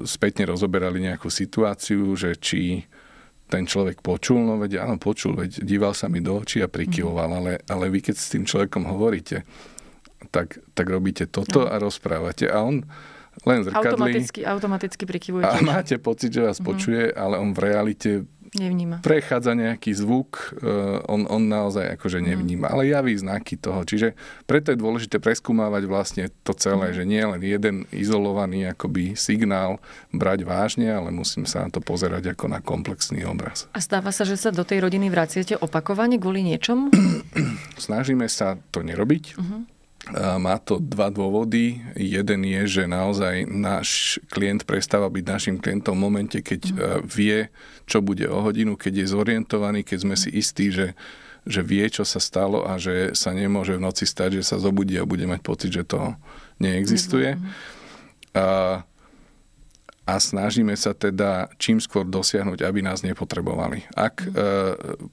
spätne rozoberali nejakú situáciu, že či ten človek počul, no veď áno, počul, veď díval sa mi do očí a prikyvoval, mhm. ale, ale vy keď s tým človekom hovoríte, tak, tak robíte toto no. a rozprávate. A on len zrkadlí. Automaticky, automaticky prikyvuje. A máte pocit, že vás mm-hmm. počuje, ale on v realite Nevníma. Prechádza nejaký zvuk, e, on, on naozaj akože mhm. nevníma, mm. ale javí znaky toho. Čiže preto je dôležité preskúmávať vlastne to celé, mm. že nie len jeden izolovaný akoby signál brať vážne, ale musím sa na to pozerať ako na komplexný obraz. A stáva sa, že sa do tej rodiny vraciete opakovane kvôli niečomu? Snažíme sa to nerobiť. Mm-hmm má to dva dôvody. Jeden je, že naozaj náš klient prestáva byť našim klientom v momente, keď mhm. e, vie, čo bude o hodinu, keď je zorientovaný, keď sme si istí, že, že vie, čo sa stalo a že sa nemôže v noci stať, že sa zobudí a bude mať pocit, že to neexistuje. Mhm, mhm. A a snažíme sa teda čím skôr dosiahnuť, aby nás nepotrebovali. Ak mhm. e,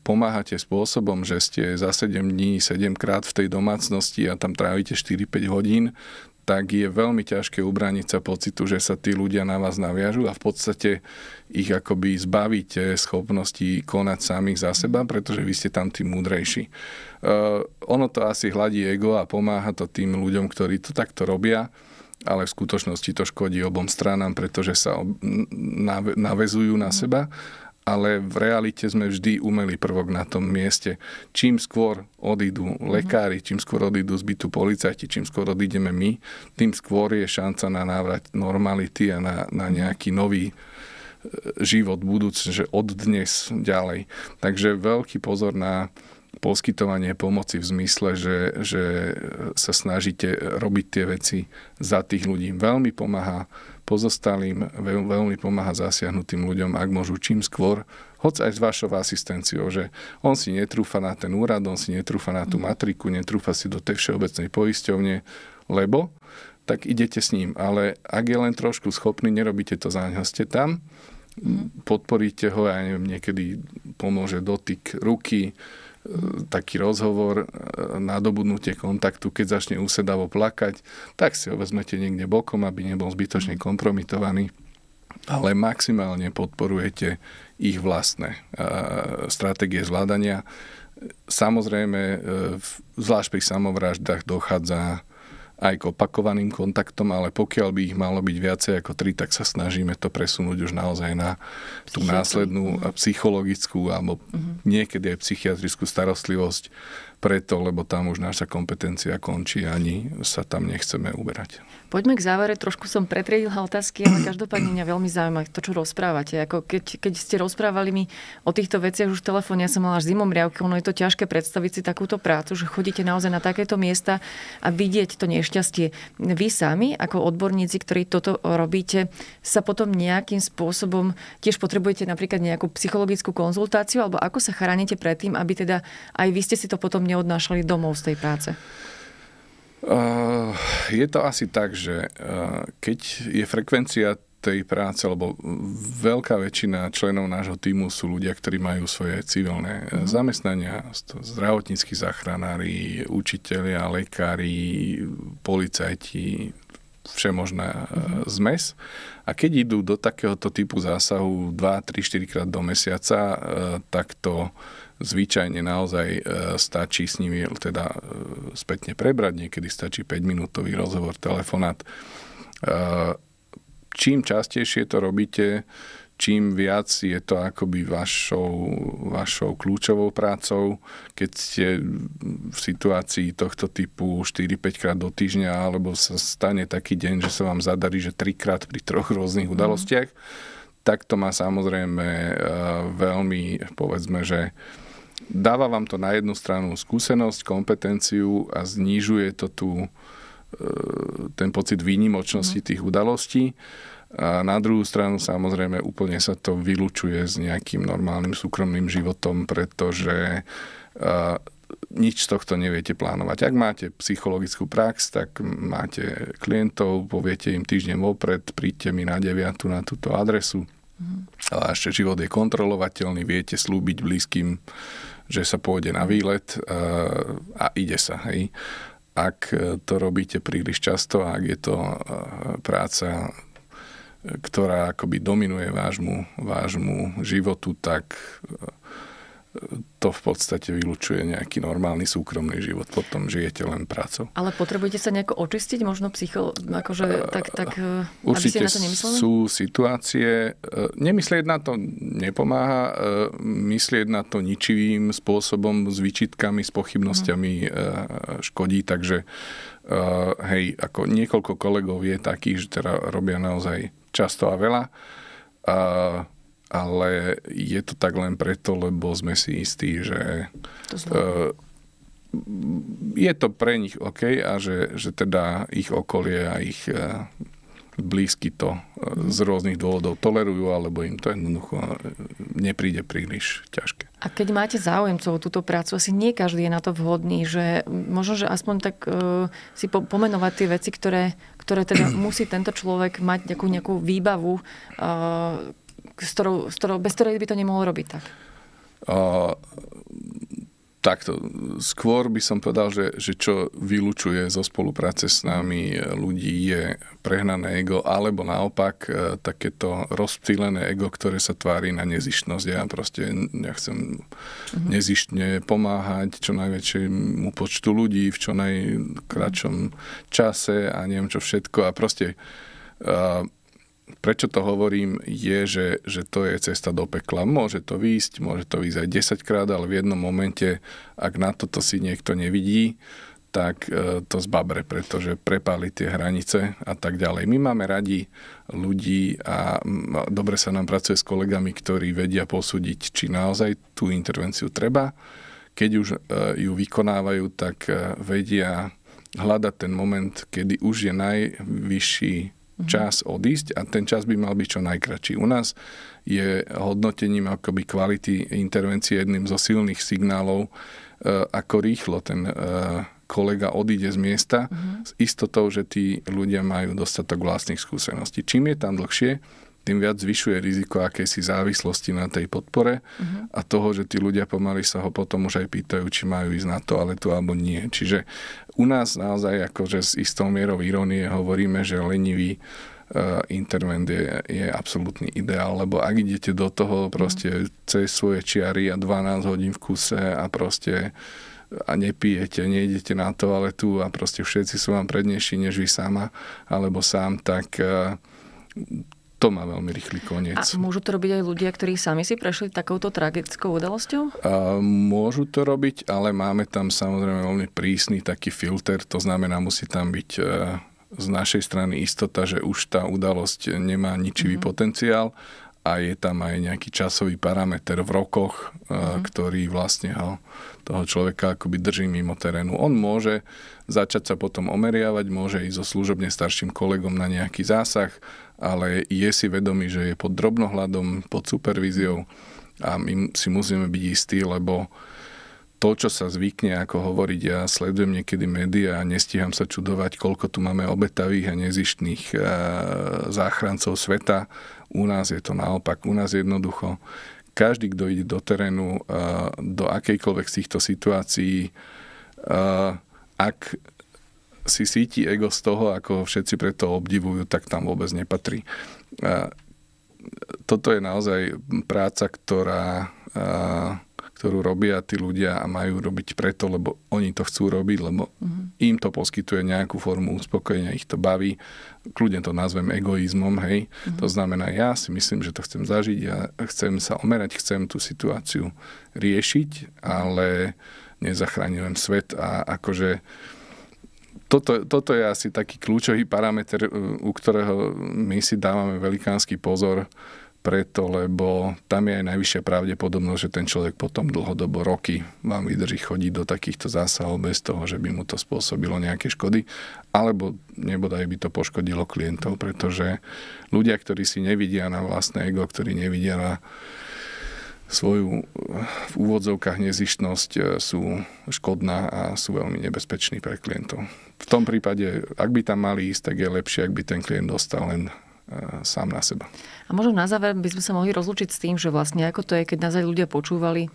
pomáhate spôsobom, že ste za 7 dní 7 krát v tej domácnosti a tam trávite 4-5 hodín, tak je veľmi ťažké ubraniť sa pocitu, že sa tí ľudia na vás naviažú a v podstate ich akoby zbavíte schopnosti konať samých za seba, mhm. pretože vy ste tam tí múdrejší. E, ono to asi hladí ego a pomáha to tým ľuďom, ktorí to takto robia ale v skutočnosti to škodí obom stranám, pretože sa navezujú na seba, ale v realite sme vždy umeli prvok na tom mieste. Čím skôr odídu lekári, čím skôr odídu z bytu policajti, čím skôr odídeme my, tým skôr je šanca na návrat normality a na, na nejaký nový e, život budúc, že od dnes ďalej. Takže veľký pozor na poskytovanie pomoci v zmysle, že, že sa snažíte robiť tie veci za tých ľudí. Veľmi pomáha pozostalým, veľmi pomáha zasiahnutým ľuďom, ak môžu čím skôr, hoď aj s vašou asistenciou, že on si netrúfa na ten úrad, on si netrúfa na tú matriku, netrúfa si do tej všeobecnej poisťovne, lebo tak idete s ním. Ale ak je len trošku schopný, nerobíte to za neho, ste tam, mhm. podporíte ho, ja neviem, niekedy pomôže dotyk ruky, taký rozhovor, e, nadobudnutie kontaktu, keď začne úsedavo plakať, tak si ho vezmete niekde bokom, aby nebol zbytočne kompromitovaný ale maximálne podporujete ich vlastné e, stratégie zvládania. Samozrejme, e, zvlášť pri samovraždách dochádza aj k opakovaným kontaktom, ale pokiaľ by ich malo byť viacej ako tri, tak sa snažíme to presunúť už naozaj na tú následnú mhm. psychologickú alebo uh-huh. niekedy aj psychiatrickú starostlivosť preto, lebo tam už naša kompetencia končí, ani sa tam nechceme uberať. Poďme k závere. Trošku som pretriedila otázky, ale každopádne mňa veľmi zaujíma to, čo rozprávate. Ako keď, keď ste rozprávali mi o týchto veciach už v telefóne, ja som mala až zimom riavky, ono je to ťažké predstaviť si takúto prácu, že chodíte naozaj na takéto miesta a vidieť to nešťastie. Vy sami, ako odborníci, ktorí toto robíte, sa potom nejakým spôsobom tiež potrebujete napríklad nejakú psychologickú konzultáciu, alebo ako sa chránite pred tým, aby teda aj vy ste si to potom neodnášali domov z tej práce? Uh, je to asi tak, že uh, keď je frekvencia tej práce, lebo veľká väčšina členov nášho týmu sú ľudia, ktorí majú svoje civilné uh-huh. zamestnania, zdravotníckí záchranári, učitelia, lekári, policajti, všemožná uh-huh. zmes. A keď idú do takéhoto typu zásahu 2, 3, 4 krát do mesiaca, tak to zvyčajne naozaj e, stačí s nimi teda e, spätne prebrať, niekedy stačí 5-minútový rozhovor, telefonát. E, čím častejšie to robíte, čím viac je to akoby vašou, vašou kľúčovou prácou, keď ste v situácii tohto typu 4-5 krát do týždňa, alebo sa stane taký deň, že sa vám zadarí, že 3 krát pri troch rôznych mhm. udalostiach, mm. tak to má samozrejme veľmi, povedzme, že dáva vám to na jednu stranu skúsenosť, kompetenciu a znižuje to tú, e, ten pocit výnimočnosti mhm. tých udalostí. A na druhú stranu samozrejme úplne sa to vylučuje s nejakým normálnym súkromným životom, pretože e, nič z tohto neviete plánovať. Ak máte psychologickú prax, tak máte klientov, poviete im týždeň vopred, príďte mi na 9 na túto adresu. Mm. A ešte život je kontrolovateľný, viete slúbiť blízkym že sa pôjde na výlet eh, a ide sa. Hej. Ak eh, to robíte príliš často, ak je to eh, práca, ktorá akoby dominuje vášmu, vášmu životu, tak to v podstate vylučuje nejaký normálny súkromný život. Potom žijete len prácou. Ale potrebujete sa nejako očistiť? Možno psycho... Akože, tak, tak, Určite eh, eh, aby ste na to nemysleli? sú situácie... Eh, nemyslieť na to nepomáha. Myslieť na to ničivým spôsobom, s vyčitkami, s pochybnosťami mm. škodí. Takže hej, ako niekoľko kolegov je takých, že teda robia naozaj často a veľa ale je to tak len preto, lebo sme si istí, že to eh, je to pre nich OK a že, že teda ich okolie a ich eh, blízky to eh, z rôznych dôvodov tolerujú, alebo im to jednoducho nepríde príliš ťažké. A keď máte záujemcov o túto prácu, asi nie každý je na to vhodný, že možno, že aspoň tak uh, si po, pomenovať tie veci, ktoré, ktoré teda musí tento človek mať nejakú, nejakú výbavu, uh, s ktorou, s ktorou, bez ktorej by to nemohol robiť tak? Uh, takto. Skôr by som povedal, že, že čo vylučuje zo spolupráce s nami ľudí je prehnané ego, alebo naopak e, takéto rozptýlené ego, ktoré sa tvári na nezištnosť. Ja proste ja mhm. nezištne pomáhať čo najväčšiemu počtu ľudí v čo najkračom čase a neviem čo všetko. A proste uh, prečo to hovorím, je, že, že to je cesta do pekla. Môže to výjsť, môže to výjsť aj 10 krát, ale v jednom momente, ak na toto si niekto nevidí, tak e, to zbabre, pretože prepáli tie hranice a tak ďalej. My máme radi ľudí a dobre sa nám pracuje s kolegami, ktorí vedia posúdiť, či naozaj tú intervenciu treba. Keď už e, ju vykonávajú, tak e, vedia hľadať ten moment, kedy už je najvyšší Mhm. čas odísť a ten čas by mal byť čo najkračší. U nás je hodnotením akoby kvality intervencie jedným zo silných signálov, e, ako rýchlo ten e, kolega odíde z miesta mm-hmm. s istotou, že tí ľudia majú dostatok vlastných skúseností. Čím je tam dlhšie, tým viac zvyšuje riziko akejsi závislosti na tej podpore mm-hmm. a toho, že tí ľudia pomaly sa ho potom už aj pýtajú, či majú ísť na toaletu alebo nie. Čiže u nás naozaj akože s istou mierou irónie hovoríme, že lenivý e, intervent je, je absolútny ideál, lebo ak idete do toho proste mhm. cez svoje čiary a 12 hodín v kuse a proste a nepijete, nejdete na toaletu a proste všetci sú vám prednejší než vy sama alebo sám, tak e, to má veľmi rýchly koniec. A môžu to robiť aj ľudia, ktorí sami si prešli takouto tragickou udalosťou? A môžu to robiť, ale máme tam samozrejme veľmi prísny taký filter, to znamená, musí tam byť e, z našej strany istota, že už tá udalosť nemá ničivý mm. potenciál a je tam aj nejaký časový parameter v rokoch, mm. ktorý vlastne ho, toho človeka akoby drží mimo terénu. On môže začať sa potom omeriavať, môže ísť so služobne starším kolegom na nejaký zásah, ale je si vedomý, že je pod drobnohľadom, pod supervíziou a my si musíme byť istí, lebo to, čo sa zvykne, ako hovoriť, ja sledujem niekedy médiá a nestíham sa čudovať, koľko tu máme obetavých a nezištných eh, záchrancov sveta. U nás je to naopak. U nás jednoducho každý, kto ide do terénu, eh, do akejkoľvek z týchto situácií, eh, ak si síti ego z toho, ako všetci preto obdivujú, tak tam vôbec nepatrí. A toto je naozaj práca, ktorá, a, ktorú robia tí ľudia a majú robiť preto, lebo oni to chcú robiť, lebo mm-hmm. im to poskytuje nejakú formu uspokojenia, ich to baví. Kľudne to nazvem egoizmom, hej. Mm-hmm. To znamená, ja si myslím, že to chcem zažiť, ja chcem sa omerať, chcem tú situáciu riešiť, ale nezachraňujem svet a akože toto, toto je asi taký kľúčový parameter, u ktorého my si dávame velikánsky pozor, preto, lebo tam je aj najvyššia pravdepodobnosť, že ten človek potom dlhodobo roky vám vydrží chodiť do takýchto zásahov bez toho, že by mu to spôsobilo nejaké škody, alebo nebodaj by to poškodilo klientov, pretože ľudia, ktorí si nevidia na vlastné ego, ktorí nevidia na svoju eh, v úvodzovkách nezištnosť eh, sú škodná a sú veľmi nebezpeční pre klientov. V tom prípade, ak by tam mali ísť, tak je lepšie, ak by ten klient dostal len eh, sám na seba. A možno na záver by sme sa mohli rozlúčiť s tým, že vlastne ako to je, keď naozaj ľudia počúvali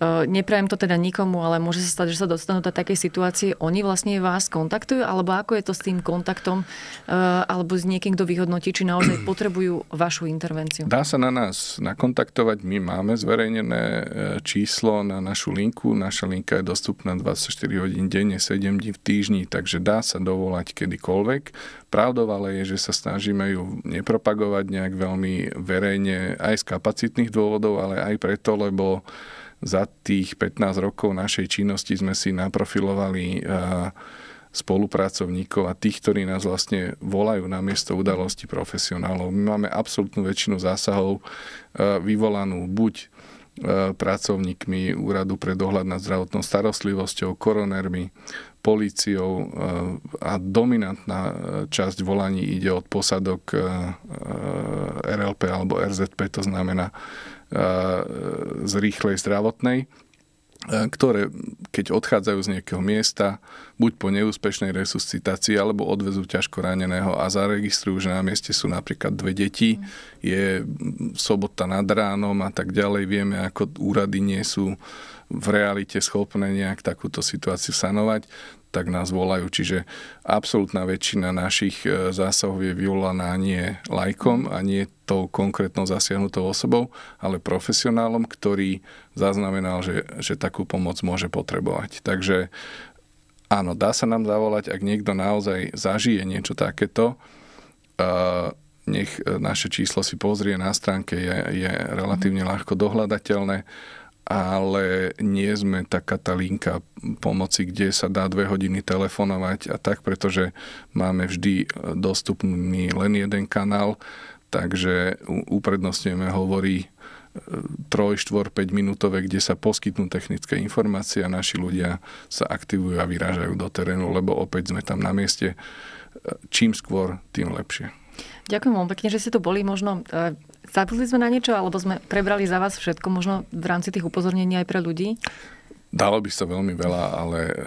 Eh, neprajem to teda nikomu, ale môže sa stať, že sa dostanú do takej situácie. Oni vlastne vás kontaktujú, alebo ako je to s tým kontaktom, eh, alebo s niekým, kto vyhodnotí, či naozaj potrebujú vašu intervenciu? Dá sa na nás nakontaktovať. My máme zverejnené eh, číslo na našu linku. Naša linka je dostupná 24 hodín denne, 7 dní v týždni, takže dá sa dovolať kedykoľvek. Pravdou ale je, že sa snažíme ju nepropagovať nejak veľmi verejne aj z kapacitných dôvodov, ale aj preto, lebo za tých 15 rokov našej činnosti sme si naprofilovali e, spolupracovníkov a tých, ktorí nás vlastne volajú na miesto udalosti profesionálov. My máme absolútnu väčšinu zásahov e, vyvolanú buď e, pracovníkmi Úradu pre dohľad nad zdravotnou starostlivosťou, koronermi, políciou a dominantná časť volaní ide od posadok RLP alebo RZP, to znamená E, z rýchlej zdravotnej, ktoré keď odchádzajú z nejakého miesta, buď po neúspešnej resuscitácii, alebo odvezú ťažko raneného a zaregistrujú, že na mieste sú napríklad dve deti, je sobota nad ránom a tak ďalej, vieme, ako úrady nie sú v realite schopné nejak takúto situáciu sanovať, tak nás volajú. Čiže absolútna väčšina našich e, zásahov je vyvolaná nie lajkom a nie tou konkrétnou zasiahnutou osobou, ale profesionálom, ktorý zaznamenal, že, že takú pomoc môže potrebovať. Takže áno, dá sa nám zavolať, ak niekto naozaj zažije niečo takéto, e, nech e, naše číslo si pozrie na stránke, je, je relatívne mhm. ľahko dohľadateľné ale nie sme taká tá linka pomoci, kde sa dá dve hodiny telefonovať a tak, pretože máme vždy e, dostupný len jeden kanál, takže uprednostňujeme hovorí 3, 4, 5 minútové, kde sa poskytnú technické informácie a naši ľudia sa aktivujú a vyrážajú do terénu, lebo opäť sme tam na mieste. E, čím skôr, tým lepšie. Ďakujem vám pekne, že ste tu boli. Možno e, Zabudli sme na niečo, alebo sme prebrali za vás všetko, možno v rámci tých upozornení aj pre ľudí? Dalo by sa veľmi veľa, ale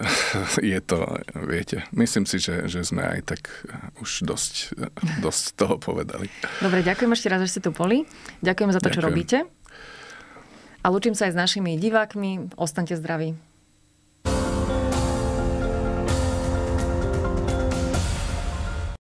je to, viete, myslím si, že, že sme aj tak už dosť, dosť toho povedali. Dobre, ďakujem ešte raz, že ste tu boli. Ďakujem za to, ďakujem. čo robíte. A lučím sa aj s našimi divákmi. Ostaňte zdraví.